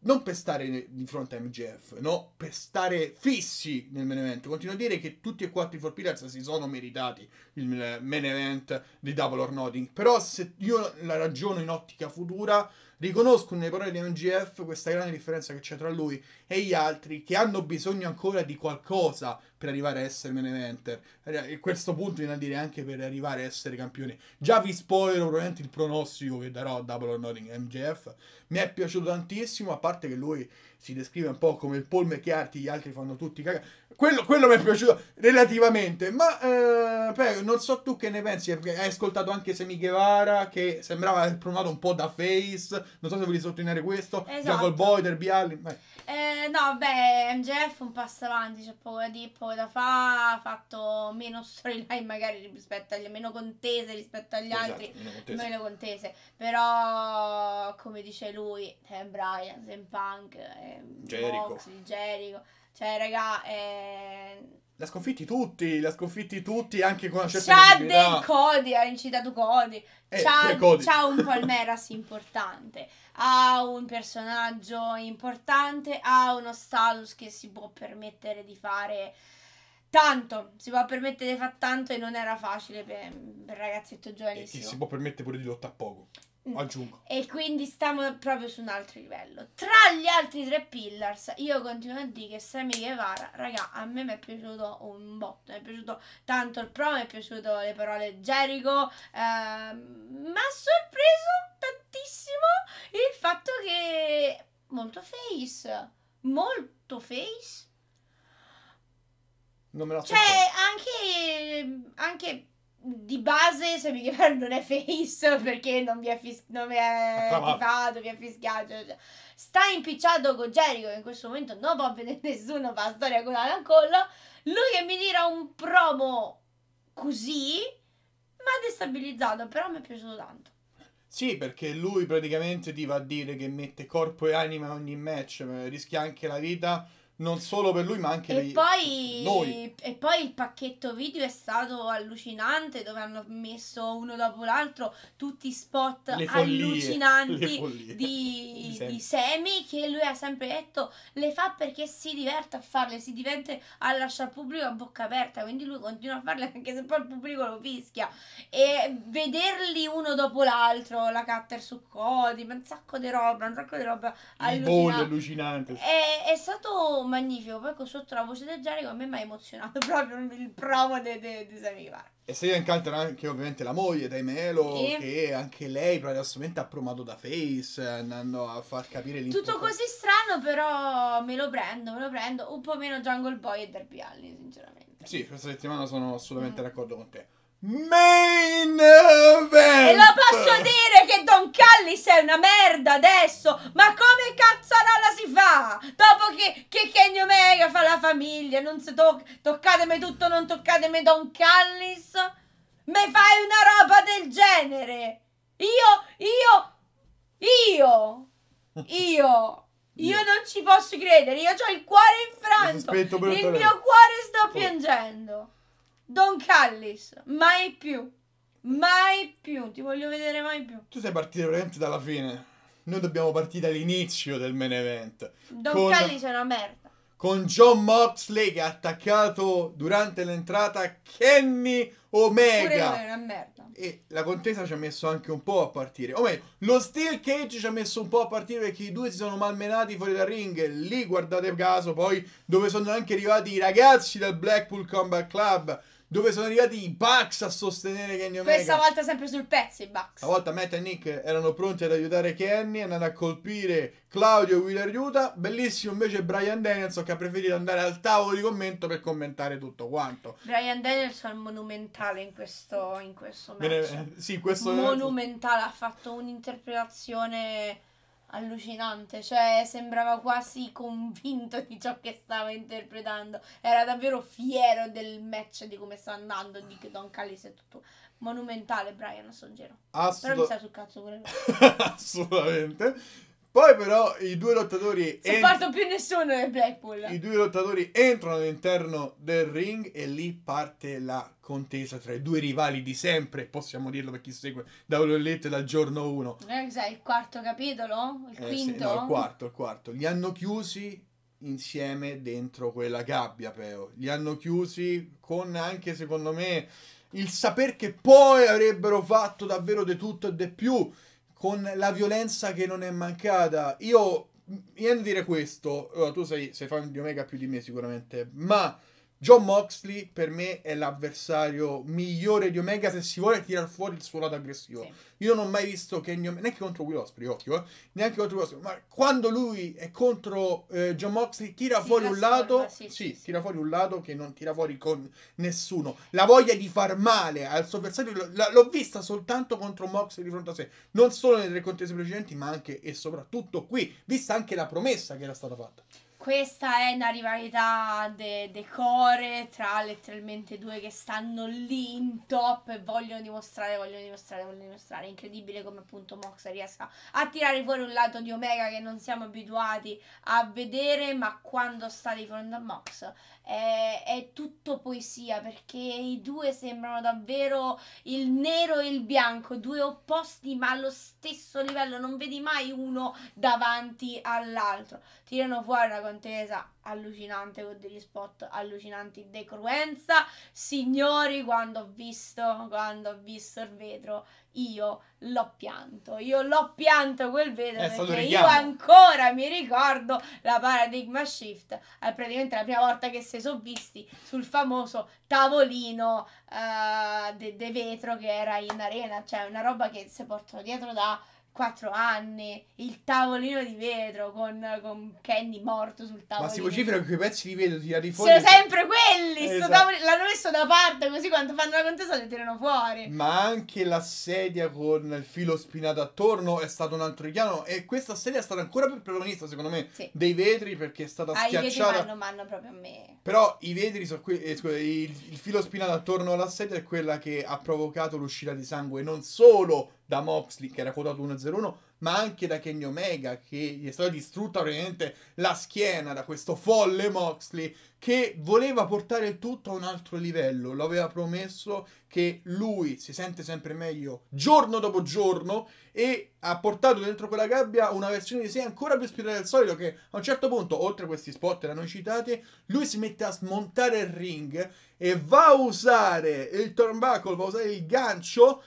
non per stare di fronte a MGF, no? Per stare fissi nel main event. Continuo a dire che tutti e quattro i Four Pillars si sono meritati il main event di Double or Nothing. Però se io la ragiono in ottica futura, Riconosco nelle parole di MGF questa grande differenza che c'è tra lui e gli altri che hanno bisogno ancora di qualcosa per arrivare a essere main eventer. E questo punto viene a dire anche per arrivare a essere campione. Già vi spoilerò probabilmente il pronostico che darò a Double or Nothing MGF. Mi è piaciuto tantissimo, a parte che lui si descrive un po' come il polme che arti, gli altri fanno tutti cagare. Quello, quello mi è piaciuto relativamente, ma eh, però non so tu che ne pensi, perché hai ascoltato anche Semi Guevara che sembrava aver provato un po' da face, non so se volevi sottolineare questo, esatto. Jungle Boy, Derby Allin. Eh, no, beh, MJF un passo avanti, c'è poco da dire, poco da fare, ha fatto meno storyline magari rispetto agli, meno contese rispetto agli esatto, altri, meno contese. meno contese. però come dice lui, eh, Brian, Zen Punk... Eh, Gerico. Gerico. Cioè, raga, eh... La sconfitti tutti, l'ha sconfitti tutti anche con una certa Chad e Cody, ha incitato Cody. Eh, Chad, Cody. C'ha un Palmeras importante, ha un personaggio importante, ha uno status che si può permettere di fare tanto, si può permettere di fare tanto e non era facile per, per ragazzetto giovanissimo. E si può permettere pure di lottare poco. Mm. Aggiungo. E quindi stiamo proprio su un altro livello. Tra gli altri tre pillars, io continuo a dire che Sammy Guevara, raga, a me mi è piaciuto un botto. Mi è piaciuto tanto il pro, mi è piaciuto le parole Jericho. Ehm, mi ha sorpreso tantissimo il fatto che... Molto face. Molto face. Non me lo Cioè, anche... anche di base Sammy Guevara non è face perché non vi è, fis- non vi tifato, vi è fischiato. Cioè. cioè sta impicciato con Jericho che in questo momento non va bene nessuno fa storia con Alan Cole. Lui che mi tira un promo così, ma destabilizzato, però mi è piaciuto tanto. Sì, perché lui praticamente ti va a dire che mette corpo e anima in ogni match, rischia anche la vita non solo per lui ma anche per poi, noi. E poi il pacchetto video è stato allucinante dove hanno messo uno dopo l'altro tutti i spot follie, allucinanti di, di, di, semi che lui ha sempre detto le fa perché si diverte a farle, si diverte a lasciare il pubblico a bocca aperta, quindi lui continua a farle anche se poi il pubblico lo fischia. E vederli uno dopo l'altro, la cutter su Cody, un sacco di roba, un sacco di roba. Il allucinante. È, è stato magnifico. Poi con sotto la voce del Gianni, a me mi ha emozionato proprio il promo di Sammy Varin. E se io incalzano anche ovviamente la moglie dai Melo, sì. che anche lei praticamente ha promato da face, andando a far capire l'importanza. Tutto così strano, però me lo prendo, me lo prendo. Un po' meno Jungle Boy e Derby Alley, sinceramente. Sì, questa settimana sono assolutamente mm. d'accordo con te. Main event! E lo posso dire che Don Callis è una merda adesso! Ma come cazzarola si fa? Dopo che, che Kenny Omega fa la famiglia, non si tocca, toccatemi tutto, non toccatemi Don Callis! Me fai una roba del genere! Io, io, io, io... Io non ci posso credere, io ho il cuore infranto, il mio cuore sta piangendo. Don Callis, mai più. Mai più, ti voglio vedere mai più. Tu sei partito veramente dalla fine. Noi dobbiamo partire dall'inizio del main event. Don con, Callis è una merda. Con John Moxley che ha attaccato durante l'entrata Kenny Omega. Pure è una merda. E la contesa ci ha messo anche un po' a partire. O meglio, lo Steel Cage ci ha messo un po' a partire perché i due si sono malmenati fuori dal ring. E lì, guardate caso, poi dove sono anche arrivati i ragazzi del Blackpool Combat Club dove sono arrivati i Bucks a sostenere Kenny Omega. Questa volta sempre sul pezzo i Bucks. La volta Matt e Nick erano pronti ad aiutare Kenny, andando a colpire Claudio e Wheeler Yuta. Bellissimo invece Brian Danielson che ha preferito andare al tavolo di commento per commentare tutto quanto. Brian Danielson monumentale in questo, in questo match. Bene, sì, questo monumentale, ha fatto un'interpretazione allucinante, cioè sembrava quasi convinto di ciò che stava interpretando, era davvero fiero del match, di come sta andando, di che Don Callis è tutto monumentale Brian Assolgero. Assolut- Però mi sta sul cazzo quello. Assolutamente. Poi però i due lottatori... Non parto più nessuno nel Blackpool. I due lottatori entrano all'interno del ring e lì parte la contesa tra i due rivali di sempre, possiamo dirlo per chi segue da Lette dal giorno 1. Eh, il quarto capitolo? Il eh, quinto? Sì, no, il quarto, il quarto. Li hanno chiusi insieme dentro quella gabbia, però. Li hanno chiusi con anche, secondo me, il saper che poi avrebbero fatto davvero di tutto e di più con la violenza che non è mancata. Io, niente dire questo, allora, tu sei, sei fan di Omega più di me sicuramente, ma John Moxley per me è l'avversario migliore di Omega se si vuole tirare fuori il suo lato aggressivo. Sì. Io non ho mai visto Kenny Omega, neanche contro Will Osprey, occhio, eh? neanche contro Will Osprey, ma quando lui è contro eh, John Moxley tira si fuori un lato, sì, sì, tira fuori un lato che non tira fuori con nessuno. La voglia di far male al suo avversario l'ho vista soltanto contro Moxley di fronte a sé, non solo nelle contese precedenti ma anche e soprattutto qui, vista anche la promessa che era stata fatta questa è una rivalità de, decore tra letteralmente due che stanno lì in top e vogliono dimostrare, vogliono dimostrare, vogliono dimostrare. È incredibile come appunto Mox riesca a tirare fuori un lato di Omega che non siamo abituati a vedere, ma quando sta di fronte a Mox è, è, tutto poesia perché i due sembrano davvero il nero e il bianco, due opposti ma allo stesso livello, non vedi mai uno davanti all'altro. Tirano fuori la contesa allucinante con degli spot allucinanti decruenza signori quando ho visto quando ho visto il vetro io l'ho pianto io l'ho pianto quel vetro È perché io ancora mi ricordo la paradigma shift è praticamente la prima volta che si sono visti sul famoso tavolino uh, eh, del de vetro che era in arena cioè una roba che si portano dietro da 4 anni, il tavolino di vetro con, con Candy morto sul tavolino. Ma si vocifera quei pezzi di vetro tirati fuori. Sono sempre quelli, esatto. tavoli, l'hanno messo da parte così quando fanno la contesa le tirano fuori. Ma anche la sedia con il filo spinato attorno è stato un altro richiamo e questa sedia è stata ancora più protagonista secondo me sì. dei vetri perché è stata ah, schiacciata. Ah, i vanno proprio a me. Però i vetri sono quelli, eh, scusa, il, il filo spinato attorno alla sedia è quella che ha provocato l'uscita di sangue non solo da Moxley che era quotato 1-0-1, ma anche da Kenny Omega che gli è stata distrutta ovviamente la schiena da questo folle Moxley che voleva portare tutto a un altro livello, lo aveva promesso che lui si sente sempre meglio giorno dopo giorno e ha portato dentro quella gabbia una versione di sé ancora più spirituale del solito che a un certo punto, oltre a questi spot erano citati, lui si mette a smontare il ring e va a usare il turnbuckle, va a usare il gancio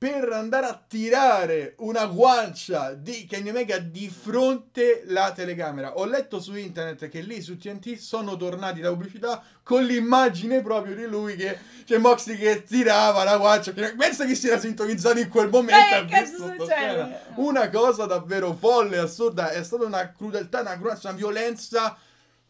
per andare a tirare una guancia di Kenny Omega di fronte alla telecamera. Ho letto su internet che lì su TNT sono tornati da pubblicità con l'immagine proprio di lui che c'è cioè Moxley che tirava la guancia. Che, pensa che si era sintonizzato in quel momento. Ma eh, che cazzo succede? Una cosa davvero folle, assurda. È stata una crudeltà, una, crudeltà, una violenza.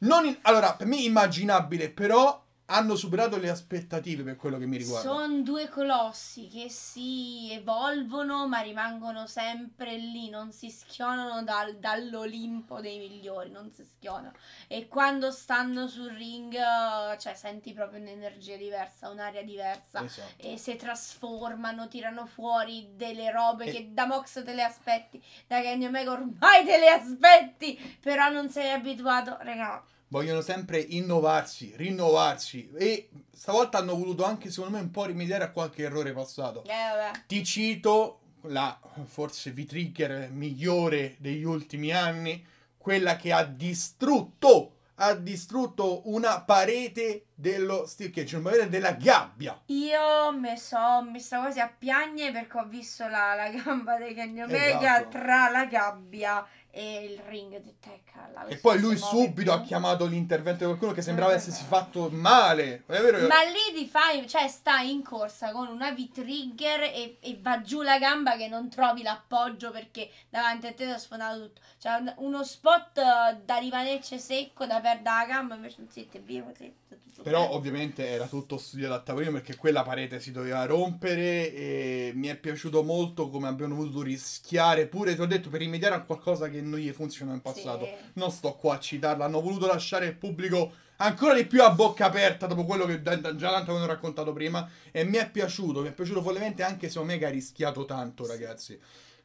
Non in, allora, per me immaginabile, però hanno superato le aspettative per quello che mi riguarda. Sono due colossi che si evolvono ma rimangono sempre lì, non si schionano dal, dall'Olimpo dei migliori, non si schionano. E quando stanno sul ring, eh, cioè senti proprio un'energia diversa, un'aria diversa. Esatto. E si trasformano, tirano fuori delle robe e... che da Mox te le aspetti, da Kenny Omega ormai te le aspetti, però non sei abituato, Ragazzi vogliono sempre innovarsi, rinnovarsi e stavolta hanno voluto anche secondo me un po' rimediare a qualche errore passato. Eh, Ti cito la forse V-trigger migliore degli ultimi anni, quella che ha distrutto ha distrutto una parete dello stickage, una parete della gabbia. Io mi me sono messa quasi a piagne perché ho visto la, la gamba del Kenny Omega esatto. tra la gabbia e il ring di Tekkal. E poi lui subito più. ha chiamato l'intervento di qualcuno che sembrava mm-hmm. essersi fatto male. Ma lì di fai, cioè sta in corsa con una V-trigger e, e, va giù la gamba che non trovi l'appoggio perché davanti a te ti ha sfondato tutto. Cioè uno spot eh, da rimanerci secco, da perdere la gamba, invece non siete via così. Però bello. ovviamente era tutto studiato a tavolino perché quella parete si doveva rompere e mi è piaciuto molto come abbiamo voluto rischiare pure, ti ho detto, per rimediare a qualcosa che che non gli funziona in passato. Sì. Non sto qua a citarla, hanno voluto lasciare il pubblico ancora di più a bocca aperta dopo quello che già tanto avevo raccontato prima e mi è piaciuto, mi è piaciuto follemente anche se Omega ha rischiato tanto, ragazzi.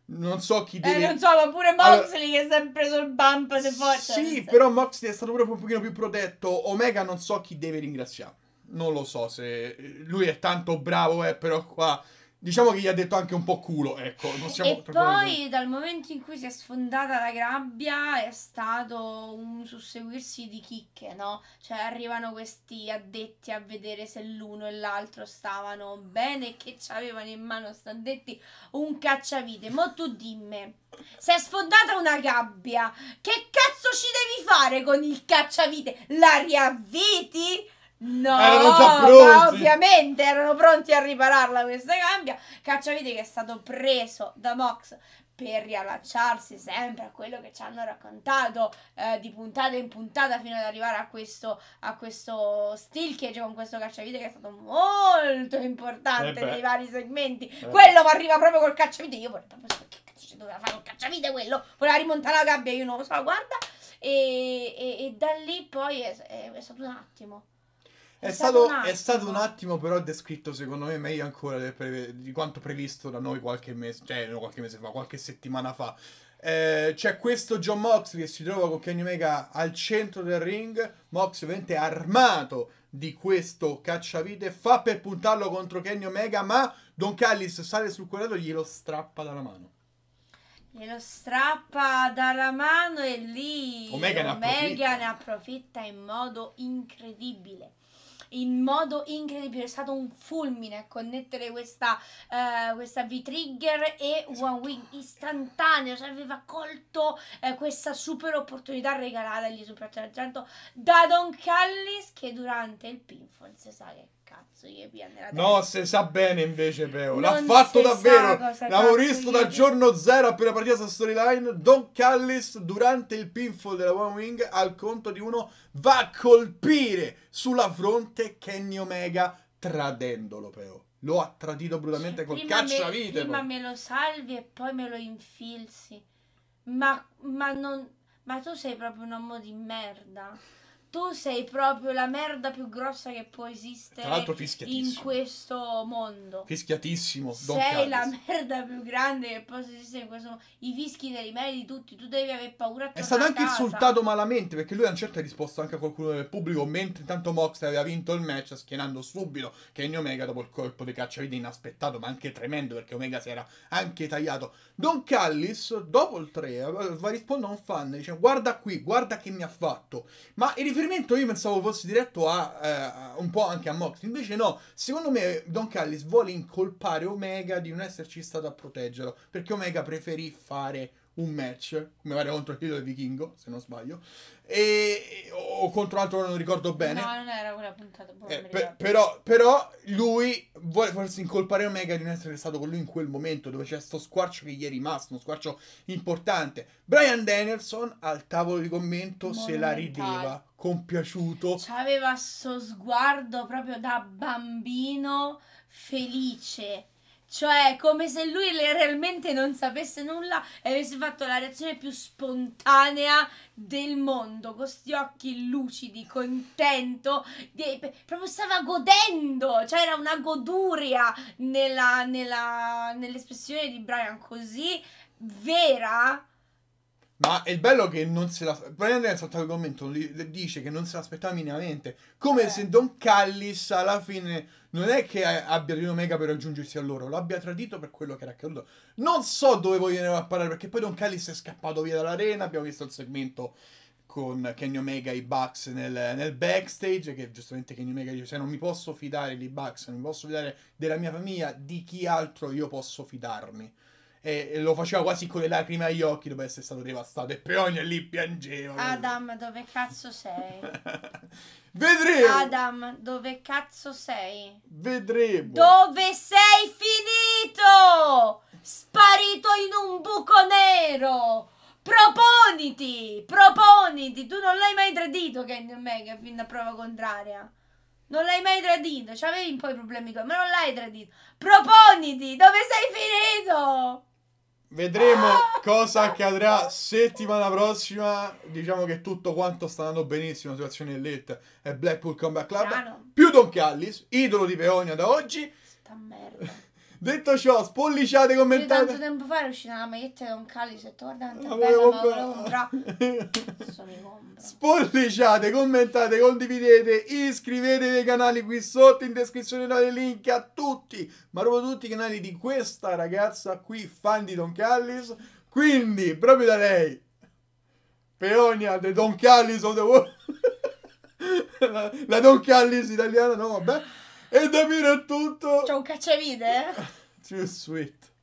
Non so chi eh, deve... Eh, non so, ma pure Moxley allora... che si è preso il bump di forza. Sì, però Moxley è stato proprio un pochino più protetto. Omega non so chi deve ringraziare. Non lo so se... Lui è tanto bravo, eh, però qua Diciamo che gli ha detto anche un po' culo, ecco. e poi dal momento in cui si è sfondata la gabbia è stato un susseguirsi di chicche, no? Cioè arrivano questi addetti a vedere se l'uno e l'altro stavano bene che ci avevano in mano sta addetti un cacciavite. Mo tu dimmi, si è sfondata una gabbia, che cazzo ci devi fare con il cacciavite? La riavviti? No, erano già pronti. ovviamente erano pronti a ripararla questa cambia. Cacciavite che è stato preso da Mox per riallacciarsi sempre a quello che ci hanno raccontato eh, di puntata in puntata fino ad arrivare a questo, a questo steel cage con questo cacciavite che è stato molto importante eh nei vari segmenti. Eh quello mi arriva proprio col cacciavite. Io vorrei proprio sapere che cazzo ci doveva fare un cacciavite quello? Voleva rimontare la gabbia, io non lo so, guarda. E, e, e da lì poi è, è, è stato un attimo è, è, stato, stato è, stato, un attimo però descritto secondo me meglio ancora preve- di quanto previsto da noi qualche mese, cioè qualche mese fa, qualche settimana fa. Eh, c'è questo John Mox che si trova con Kenny Omega al centro del ring. Mox ovviamente armato di questo cacciavite fa per puntarlo contro Kenny Omega, ma Don Callis sale sul quadrato e glielo strappa dalla mano. Glielo strappa dalla mano e lì Omega, Omega ne, approfitta. ne approfitta in modo incredibile in modo incredibile, è stato un fulmine connettere questa, uh, questa V-Trigger e esatto. One Wing istantaneo, cioè aveva colto uh, questa super opportunità regalata Super soprattutto da Don Callis che durante il pinfall si sa che cazzo gli viene la testa. No, se sa bene invece Peo, l'ha fatto davvero. L'avevo visto da giorno zero appena partita questa storyline. Don Callis durante il pinfall della One Wing al conto di uno va a colpire sulla fronte Kenny Omega tradendolo Peo. Lo ha tradito brutalmente cioè, col cacciavite. Prima poi. me lo salvi e poi me lo infilzi. Ma, ma, non, ma tu sei proprio un uomo di merda tu sei proprio la merda più grossa che può esistere Tra l'altro fischiatissimo. in questo mondo. Fischiatissimo. Don sei Carles. la merda più grande che possa esistere in questo mondo. I fischi te li meriti tutti, tu devi aver paura. È stato anche casa. insultato malamente perché lui a un certo ha risposto anche a qualcuno del pubblico mentre intanto Mox aveva vinto il match schienando subito Kenny Omega dopo il colpo di cacciavite inaspettato ma anche tremendo perché Omega si era anche tagliato. Don Callis dopo il 3 eh, va a rispondere a un fan dice guarda qui, guarda che mi ha fatto. Ma il riferimento l'esperimento io pensavo fosse diretto a eh, un po' anche a Mox, invece no, secondo me Don Callis vuole incolpare Omega di non esserci stato a proteggerlo, perché Omega preferì fare un match, come pare contro il titolo di vichingo, se non sbaglio, e, o contro altro non ricordo bene. No, non era quella puntata. Eh, per, però, però, lui vuole forse incolpare Omega di non essere stato con lui in quel momento dove c'è sto squarcio che gli è rimasto, uno squarcio importante. Brian Danielson al tavolo di commento se la rideva, compiaciuto. Aveva sto sguardo proprio da bambino felice cioè, come se lui realmente non sapesse nulla e avesse fatto la reazione più spontanea del mondo, con questi occhi lucidi, contento, di, proprio stava godendo, cioè era una goduria nell'espressione di Brian così vera ma il bello è che non se la. Brian Anderson, tra commento, dice che non se l'aspettava minimamente. Come eh. se Don Callis alla fine non è che abbia Rino Mega per raggiungersi a loro, l'abbia tradito per quello che era accaduto. Non so dove venire a parlare, perché poi Don Callis è scappato via dall'arena. Abbiamo visto il segmento con Kenny Omega e i Bucks nel, nel, backstage, che giustamente Kenny Omega dice se non mi posso fidare di Bucks, non mi posso fidare della mia famiglia, di chi altro io posso fidarmi e, e, lo faceva quasi con le lacrime agli occhi dopo essere stato devastato e Peonia lì piangeva. Adam, dove cazzo sei? Vedremo. Adam, dove cazzo sei? Vedremo. Dove sei finito? Sparito in un buco nero. Proponiti, proponiti. Tu non l'hai mai tradito Kenny Omega fin da prova contraria. Non l'hai mai tradito. C'avevi un po' i problemi tuoi, ma non l'hai tradito. Proponiti, dove sei finito? Vedremo ah! cosa accadrà settimana prossima. Diciamo che tutto quanto sta andando benissimo. La situazione è letta. È Blackpool Combat Club. Piano. Più Don Callis, idolo di Peonia da oggi. Sta merda. Detto ciò, spolliciate, commentate. Io tanto tempo fa ero uscita una maglietta con Calice, ho detto guarda quanto ah, è bella, ma volevo comprare. Spolliciate, commentate, condividete, iscrivetevi ai canali qui sotto, in descrizione trovate link a tutti, ma proprio tutti i canali di questa ragazza qui, fan di Don Callis. Quindi, proprio da lei, Peonia de Don Callis of the World. la, la Don Callis italiana, no vabbè. E da è tutto. C'è un cacciavite? Eh? Too sweet.